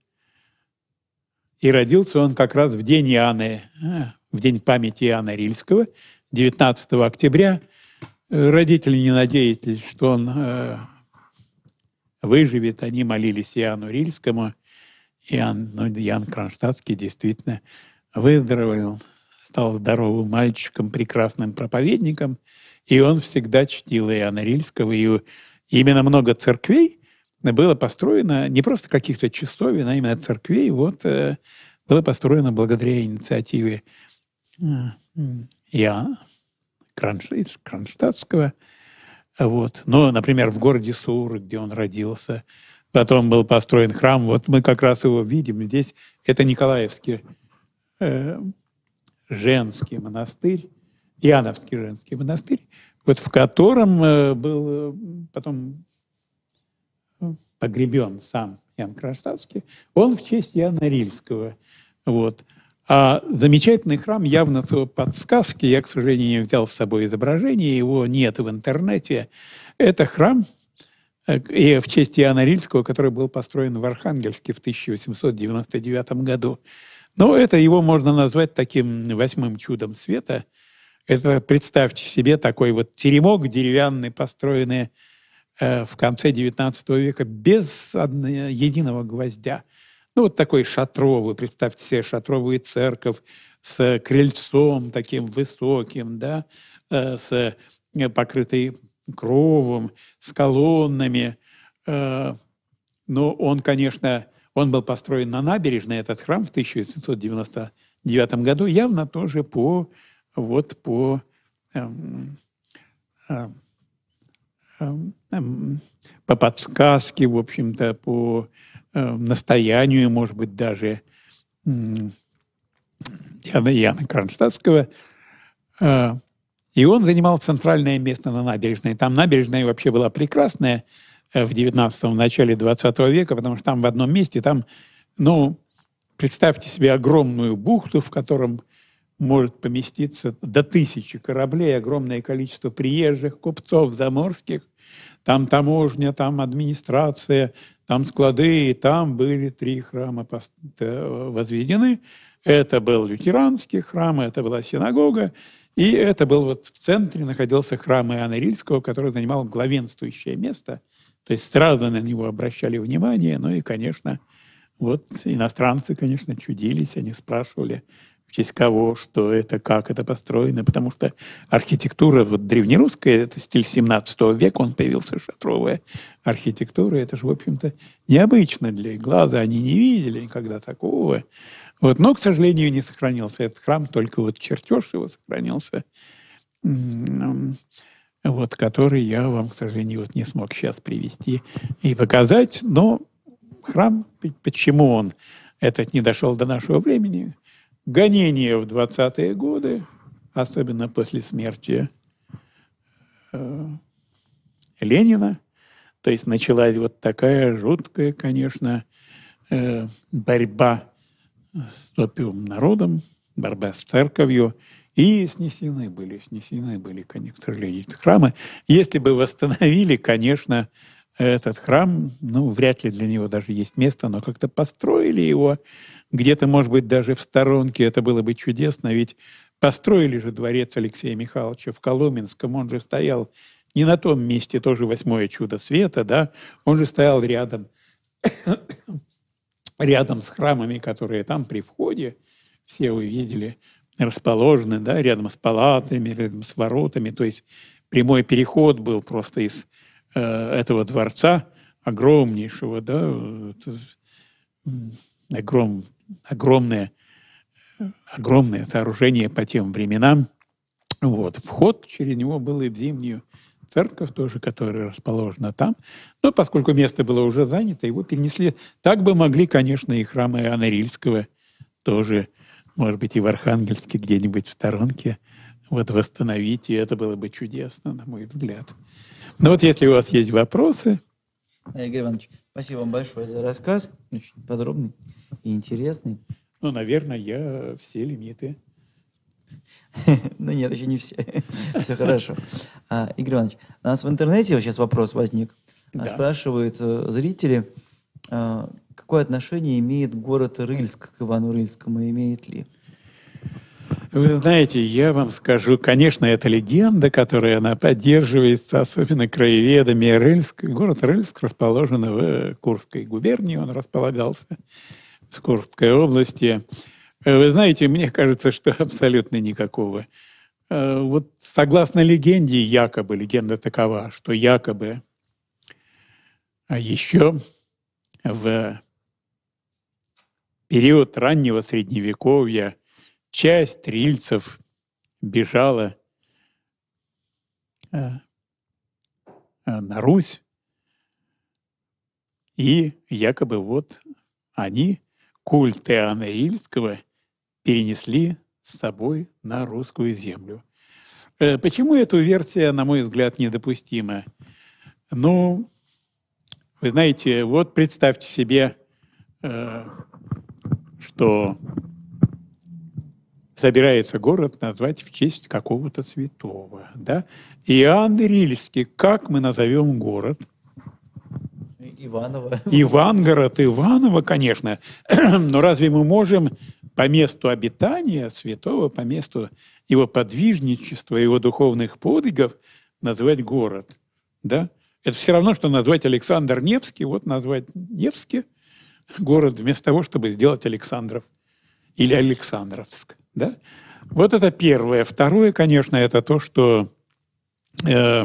и родился он как раз в день Иоанны, э, в день памяти Иоанна Рильского, 19 октября. Э, родители не надеялись, что он э, выживет. Они молились Иоанну Рильскому. Иоанн, ну, Иоанн Кронштадтский действительно выздоровел, стал здоровым мальчиком, прекрасным проповедником. И он всегда чтил Иоанна Рильского. И именно много церквей – было построено не просто каких-то часовен, а именно церквей, вот э, было построено благодаря инициативе э, я, Кронштадт, Кронштадтского. Вот. Но, например, в городе Суры, где он родился, потом был построен храм. Вот мы как раз его видим здесь. Это Николаевский э, женский монастырь, Яновский женский монастырь, вот в котором э, был э, потом погребен сам Ян Кронштадтский, он в честь Яна Рильского. Вот. А замечательный храм явно подсказки, я, к сожалению, не взял с собой изображение, его нет в интернете. Это храм э, и в честь Иоанна Рильского, который был построен в Архангельске в 1899 году. Но это его можно назвать таким восьмым чудом света. Это, представьте себе, такой вот теремок деревянный, построенный Э, в конце XIX века без единого гвоздя. Ну, вот такой шатровый, представьте себе, шатровую церковь с крыльцом таким высоким, да, э, с э, покрытой кровом, с колоннами. Но он, конечно, он был построен на набережной, этот храм в 1799 году, явно тоже по, вот по эм, эм, Эм, эм, по подсказке, в общем-то, по эм, настоянию, может быть, даже Яна, Яна Кронштадтского. Э, и он занимал центральное место на набережной. Там набережная вообще была прекрасная э, в 19-м, начале 20 века, потому что там в одном месте, там, ну, представьте себе огромную бухту, в котором может поместиться до тысячи кораблей, огромное количество приезжих, купцов заморских, там таможня, там администрация, там склады, и там были три храма э, возведены. Это был лютеранский храм, это была синагога, и это был вот в центре находился храм Иоанна Рильского, который занимал главенствующее место. То есть сразу на него обращали внимание, ну и, конечно, вот иностранцы, конечно, чудились, они спрашивали, в честь кого, что это, как это построено, потому что архитектура вот древнерусская, это стиль 17 века, он появился, шатровая архитектура, это же, в общем-то, необычно для глаза, они не видели никогда такого. Вот, но, к сожалению, не сохранился этот храм, только вот чертеж его сохранился, вот, который я вам, к сожалению, вот не смог сейчас привести и показать, но храм, почему он этот не дошел до нашего времени – гонения в 20-е годы, особенно после смерти э, Ленина, то есть началась вот такая жуткая, конечно, э, борьба с опиум народом, борьба с церковью, и снесены были, снесены были, к сожалению, храмы. Если бы восстановили, конечно, этот храм, ну, вряд ли для него даже есть место, но как-то построили его где-то, может быть, даже в сторонке, это было бы чудесно, ведь построили же дворец Алексея Михайловича в Коломенском, он же стоял не на том месте, тоже восьмое чудо света, да, он же стоял рядом, рядом с храмами, которые там при входе, все увидели, расположены, да, рядом с палатами, рядом с воротами, то есть прямой переход был просто из Э, этого дворца огромнейшего, да, э, огром, огромное, огромное сооружение по тем временам. Вот, вход через него был и в зимнюю церковь тоже, которая расположена там. Но поскольку место было уже занято, его перенесли. Так бы могли, конечно, и храмы Анарильского тоже, может быть, и в Архангельске где-нибудь в сторонке вот восстановить, и это было бы чудесно, на мой взгляд. Ну вот если у вас есть вопросы... Игорь Иванович, спасибо вам большое за рассказ. Очень подробный и интересный. Ну, наверное, я все лимиты. Ну нет, еще не все. Все хорошо. А, Игорь Иванович, у нас в интернете сейчас вопрос возник. Спрашивают э, зрители, э, какое отношение имеет город Рыльск к Ивану Рыльскому, имеет ли? Вы знаете, я вам скажу, конечно, это легенда, которая она поддерживается особенно краеведами. Рыльск, город Рыльск расположен в Курской губернии, он располагался в Курской области. Вы знаете, мне кажется, что абсолютно никакого. Э, вот согласно легенде, якобы, легенда такова, что якобы а еще в период раннего Средневековья – часть рильцев бежала э, э, на Русь, и якобы вот они культ Иоанна Рильского перенесли с собой на русскую землю. Э, почему эта версия, на мой взгляд, недопустима? Ну, вы знаете, вот представьте себе, что собирается город назвать в честь какого-то святого. Да? Иоанн Рильский, как мы назовем город? Иваново. Ивангород, Иваново, конечно. Но разве мы можем по месту обитания святого, по месту его подвижничества, его духовных подвигов назвать город? Да? Это все равно, что назвать Александр Невский, вот назвать Невский город, вместо того, чтобы сделать Александров или Александровск. Да? Вот это первое. Второе, конечно, это то, что э,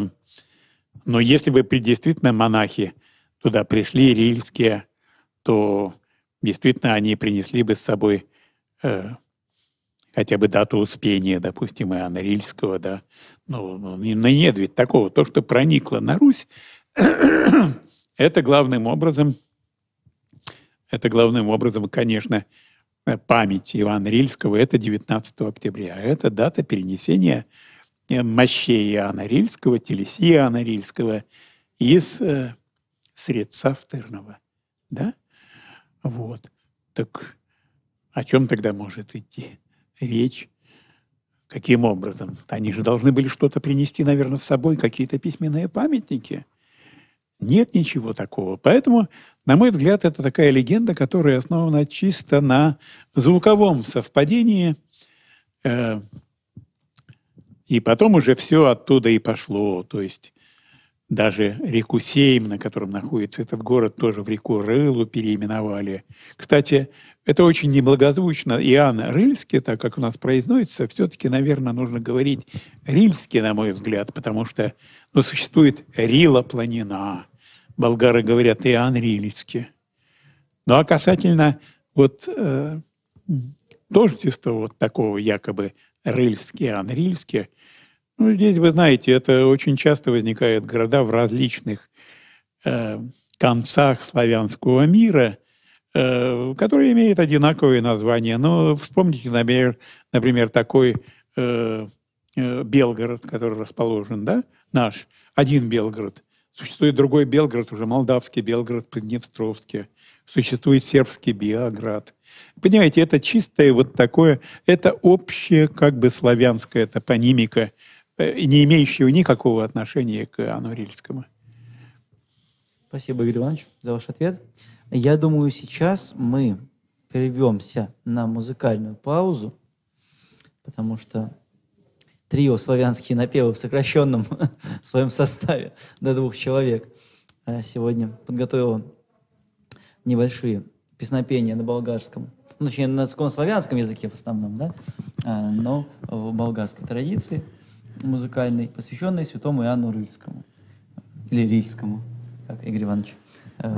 ну, если бы действительно монахи туда пришли, рильские, то действительно они принесли бы с собой э, хотя бы дату Успения, допустим, Иоанна Рильского, да. Ну, ну, нет ведь такого. То, что проникло на Русь, это главным образом, это главным образом, конечно, памяти Ивана Рильского, это 19 октября. Это дата перенесения э, мощей Иоанна Рильского, телеси Иоанна Рильского из э, средца втырного. Да? Вот. Так о чем тогда может идти речь? Каким образом? Они же должны были что-то принести, наверное, с собой, какие-то письменные памятники. Нет ничего такого. Поэтому на мой взгляд, это такая легенда, которая основана чисто на звуковом совпадении, э, и потом уже все оттуда и пошло. То есть даже реку Сейм, на котором находится этот город, тоже в реку Рылу переименовали. Кстати, это очень неблагозвучно Иоанн Рыльский, так как у нас произносится, все-таки, наверное, нужно говорить Рильский, на мой взгляд, потому что ну, существует Рила планина, болгары говорят Иоанн Рилицкий. Ну а касательно вот э, тождества вот такого якобы Рыльский, Иоанн Рильский, ну здесь, вы знаете, это очень часто возникают города в различных э, концах славянского мира, э, которые имеют одинаковые названия. Но вспомните, например, например такой э, э Белгород, который расположен, да, наш, один Белгород. Существует другой Белград, уже молдавский Белгород, Приднестровский. Существует сербский Биоград. Понимаете, это чистое вот такое, это общее как бы славянская топонимика, э, не имеющая никакого отношения к Анурильскому. Спасибо, Игорь Иванович, за ваш ответ. Я думаю, сейчас мы прервемся на музыкальную паузу, потому что трио «Славянские напевы» в сокращенном своем составе до двух человек. А сегодня подготовил небольшие песнопения на болгарском. Ну, точнее, на славянском языке в основном, да? А, но в болгарской традиции музыкальной, посвященной святому Иоанну Рыльскому. Или Рильскому, как Игорь Иванович э,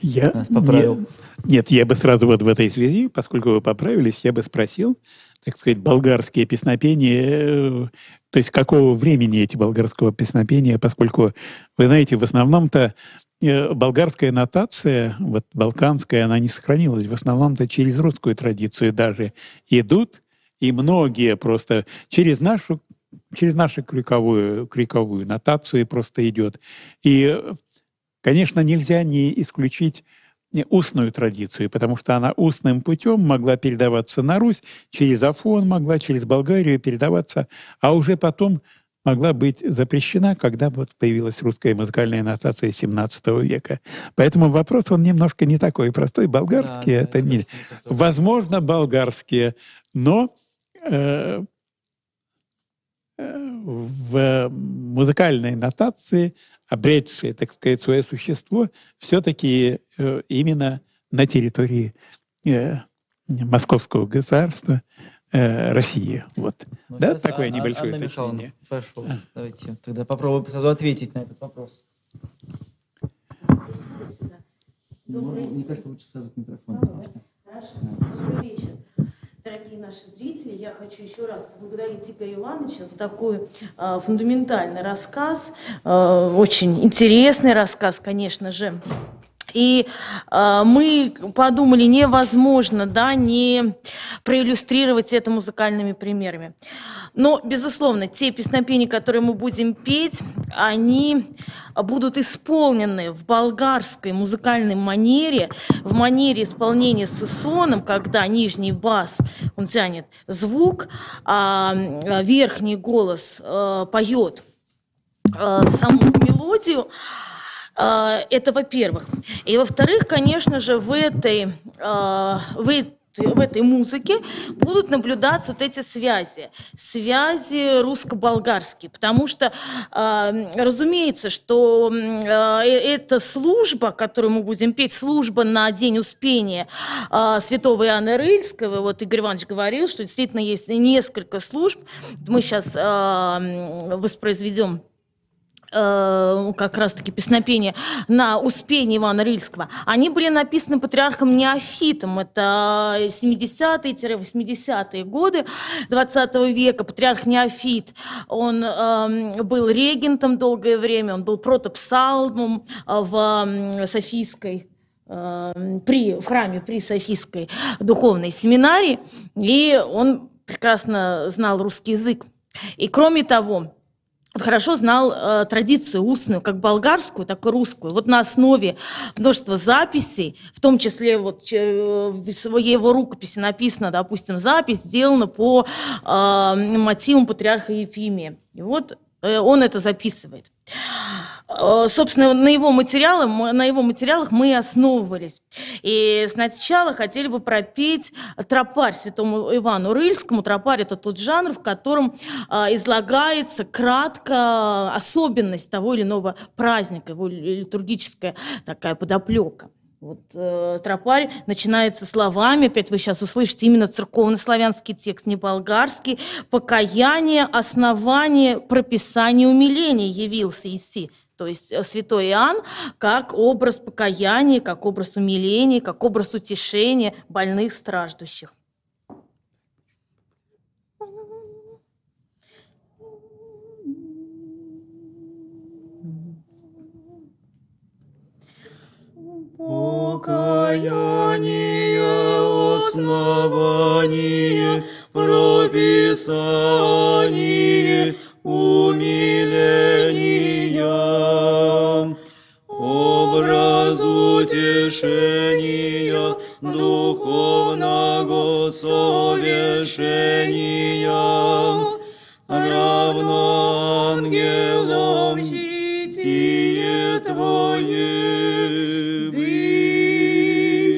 я нас поправил. Нет, нет, я бы сразу вот в этой связи, поскольку вы поправились, я бы спросил, так сказать, болгарские песнопения, э, то есть какого времени эти болгарского песнопения, поскольку, вы знаете, в основном-то э, болгарская нотация, вот балканская, она не сохранилась, в основном-то через русскую традицию даже идут, и многие просто через нашу через нашу криковую, криковую нотацию просто идет. И Конечно, нельзя не исключить устную традицию, потому что она устным путем могла передаваться на Русь, через Афон могла, через Болгарию передаваться, а уже потом могла быть запрещена, когда вот появилась русская музыкальная нотация XVII века. Поэтому вопрос, он немножко не такой простой. Болгарские да, это не... Возможно, болгарские, но э, э в музыкальной нотации обретшие, так сказать, свое существо, все-таки э, именно на территории э, Московского государства э, России. Вот. Ну, да, такое Анна, небольшое Анна уточнение. Михайловна, пожалуйста, а. давайте тогда попробую сразу ответить на этот вопрос. Ну, мне кажется, лучше сразу к микрофону. Хорошо. Добрый вечер. Дорогие наши зрители, я хочу еще раз поблагодарить Игоря Ивановича за такой э, фундаментальный рассказ, э, очень интересный рассказ, конечно же. И э, мы подумали, невозможно, да, не проиллюстрировать это музыкальными примерами. Но, безусловно, те песнопения, которые мы будем петь, они будут исполнены в болгарской музыкальной манере, в манере исполнения с эсоном, когда нижний бас, он тянет звук, а э, верхний голос э, поет э, саму мелодию. А, это во-первых. И во-вторых, конечно же, в этой, а, в в этой музыке будут наблюдаться вот эти связи, связи русско-болгарские, потому что, а, разумеется, что э, эта служба, которую мы будем петь, служба на День Успения святого Иоанна Рыльского, вот Игорь Иванович говорил, что действительно есть несколько служб, мы сейчас воспроизведем Э, как раз-таки песнопения на Успение Ивана Рильского, они были написаны патриархом Неофитом. Это 70-80-е годы 20 века. Патриарх Неофит, он э, был регентом долгое время, он был протопсалмом э, в Софийской э, при, в храме при Софийской духовной семинарии, и он прекрасно знал русский язык. И кроме того, вот хорошо знал э, традицию устную, как болгарскую, так и русскую. Вот на основе множества записей, в том числе вот че, в его рукописи написано, допустим, запись сделана по э, мотивам патриарха Ефимия. И вот э, он это записывает. Э, собственно, на его, материалы, на его материалах мы и основывались. И сначала хотели бы пропеть тропарь святому Ивану Рыльскому. Тропарь – это тот жанр, в котором а, излагается кратко особенность того или иного праздника, его литургическая такая подоплека. Вот э, тропарь начинается словами, опять вы сейчас услышите именно церковно-славянский текст, не болгарский. «Покаяние, основание, прописание умиление явился Иси». То есть э, святой Иоанн как образ покаяния, как образ умиления, как образ утешения больных, страждущих. Покаяние, основание, прописание, умиления, образ утешения, духовного совершения, равно ангелом житие Твое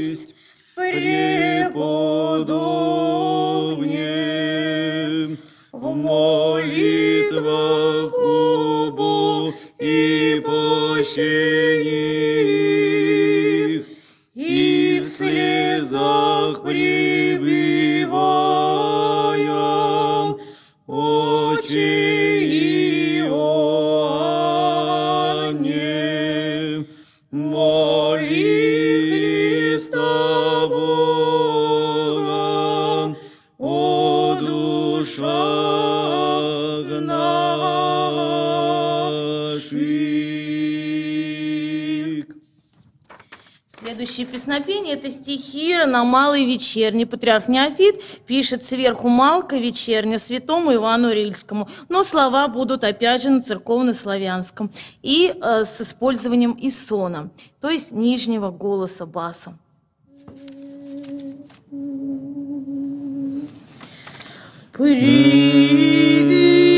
есть преподобнее в мой молитвах убо и пощение. песнопение – это стихира на малый вечерний Патриарх Неофит пишет сверху «Малка вечерня» святому Ивану Рильскому. Но слова будут, опять же, на церковно-славянском. И э, с использованием исона, то есть нижнего голоса баса. Приди.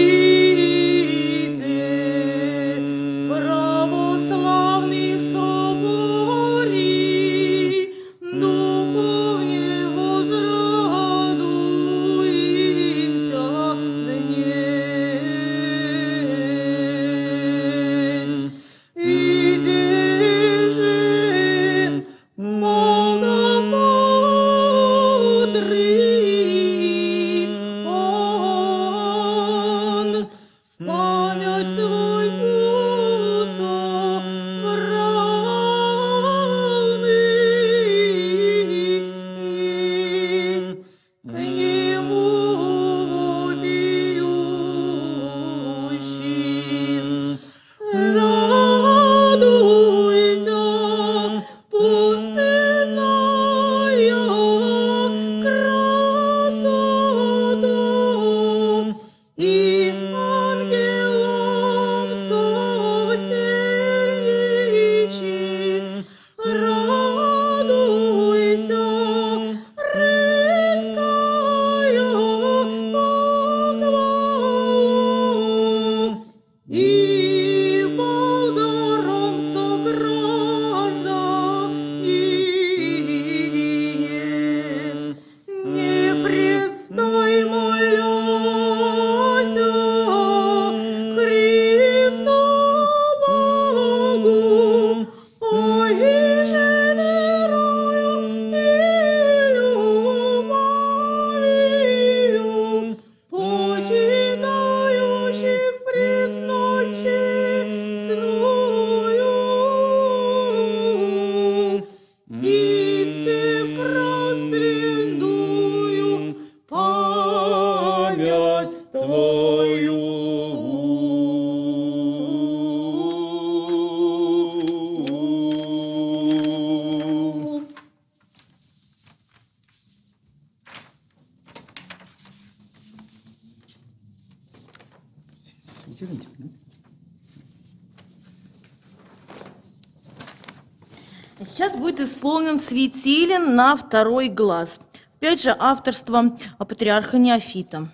исполнен светилен на второй глаз. Опять же, авторство патриарха Неофита.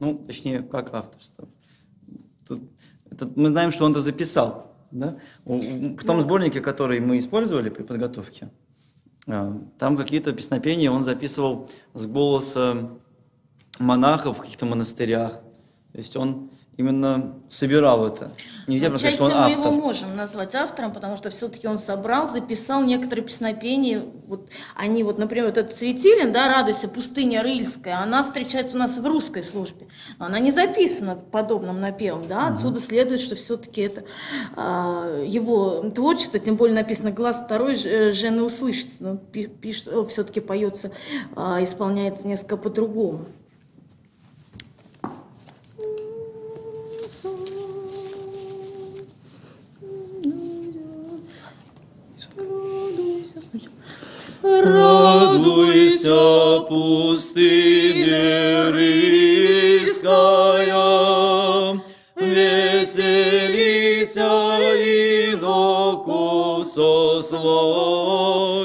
Ну, точнее, как авторство. Тут, это, мы знаем, что он это записал. Да? В том сборнике, который мы использовали при подготовке, а, там какие-то песнопения он записывал с голоса монахов в каких-то монастырях. То есть он именно собирал это. Нельзя просто ну, сказать, что он автор. мы его можем назвать автором, потому что все-таки он собрал, записал некоторые песнопения. Вот они вот, например, вот этот Светилин, да, «Радуйся, пустыня Рыльская», она встречается у нас в русской службе. Но она не записана подобным напевом, да, отсюда угу. следует, что все-таки это а, его творчество, тем более написано «Глаз второй э, жены услышится», но ну, пишет, все-таки поется, а, исполняется несколько по-другому. радуйся, пустыня риская, веселися, иноков со славой.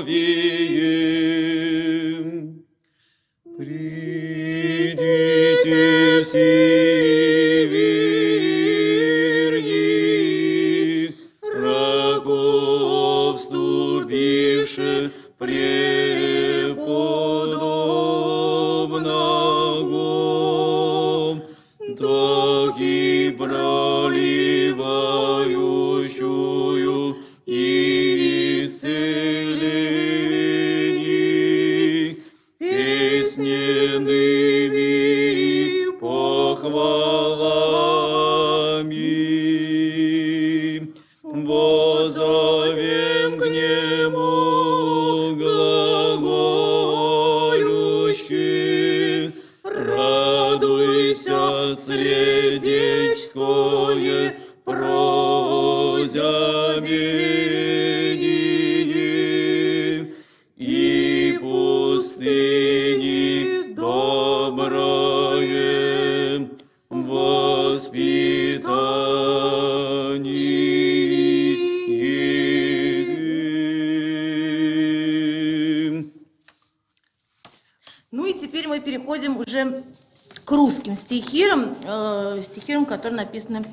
пресненными похвалами. которые написаны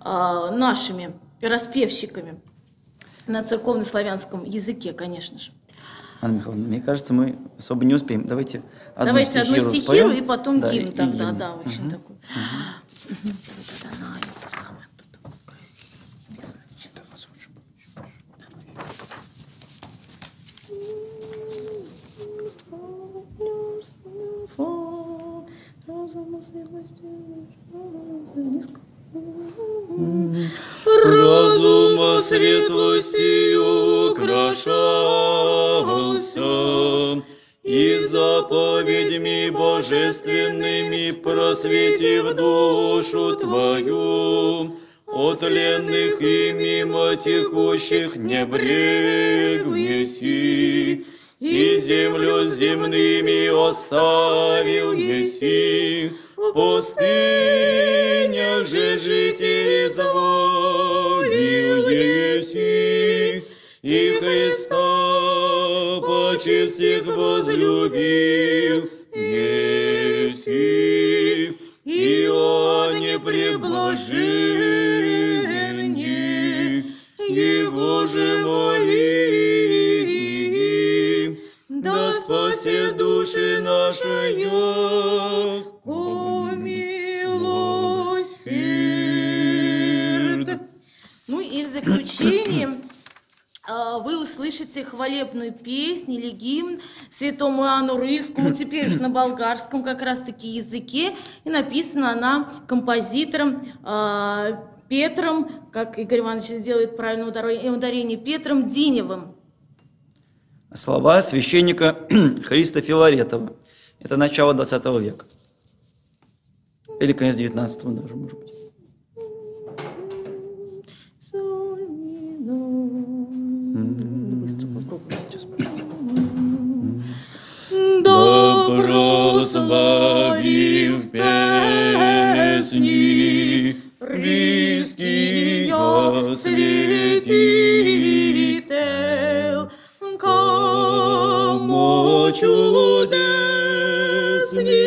а, нашими распевщиками на церковно-славянском языке, конечно же. Анна Михайловна, мне кажется, мы особо не успеем. Давайте одну Давайте стихиру одну стихиру споем. и потом да, гимн тогда, и гимн. да, очень угу. такой. Угу. Всякий украшался, и заповедьми божественными просветив душу Твою, от ленных и мимо текущих не брегнеси, и землю земными оставил неси, в пустынях же жить изволил ей. всех возлюбил, святому Иоанну Рыльскому, теперь же на болгарском как раз-таки языке, и написана она композитором э, Петром, как Игорь Иванович делает правильное ударение, э, ударение Петром Диневым. Слова священника Христа Филаретова. Это начало 20 века. Или конец 19 даже, может быть. God's love you've been Risky God's detail Come what you destiny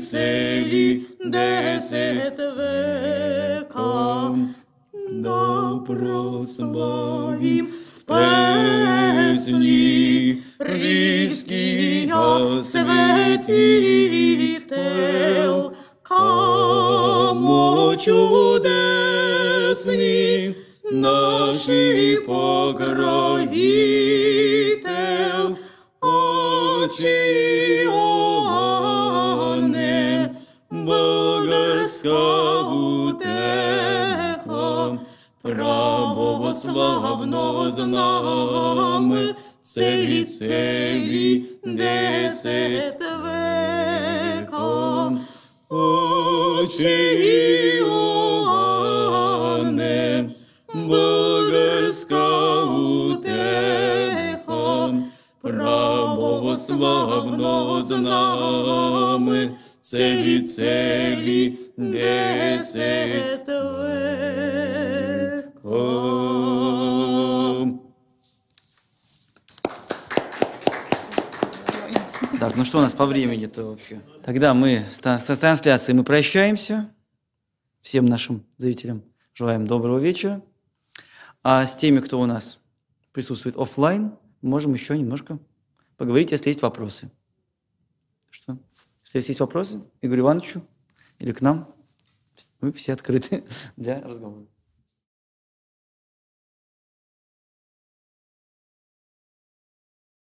Save me. in the что у нас по времени-то вообще? Тогда мы с, с трансляцией мы прощаемся. Всем нашим зрителям желаем доброго вечера. А с теми, кто у нас присутствует офлайн, можем еще немножко поговорить, если есть вопросы. Что? Если есть вопросы Игорю Ивановичу или к нам, мы все открыты для разговора.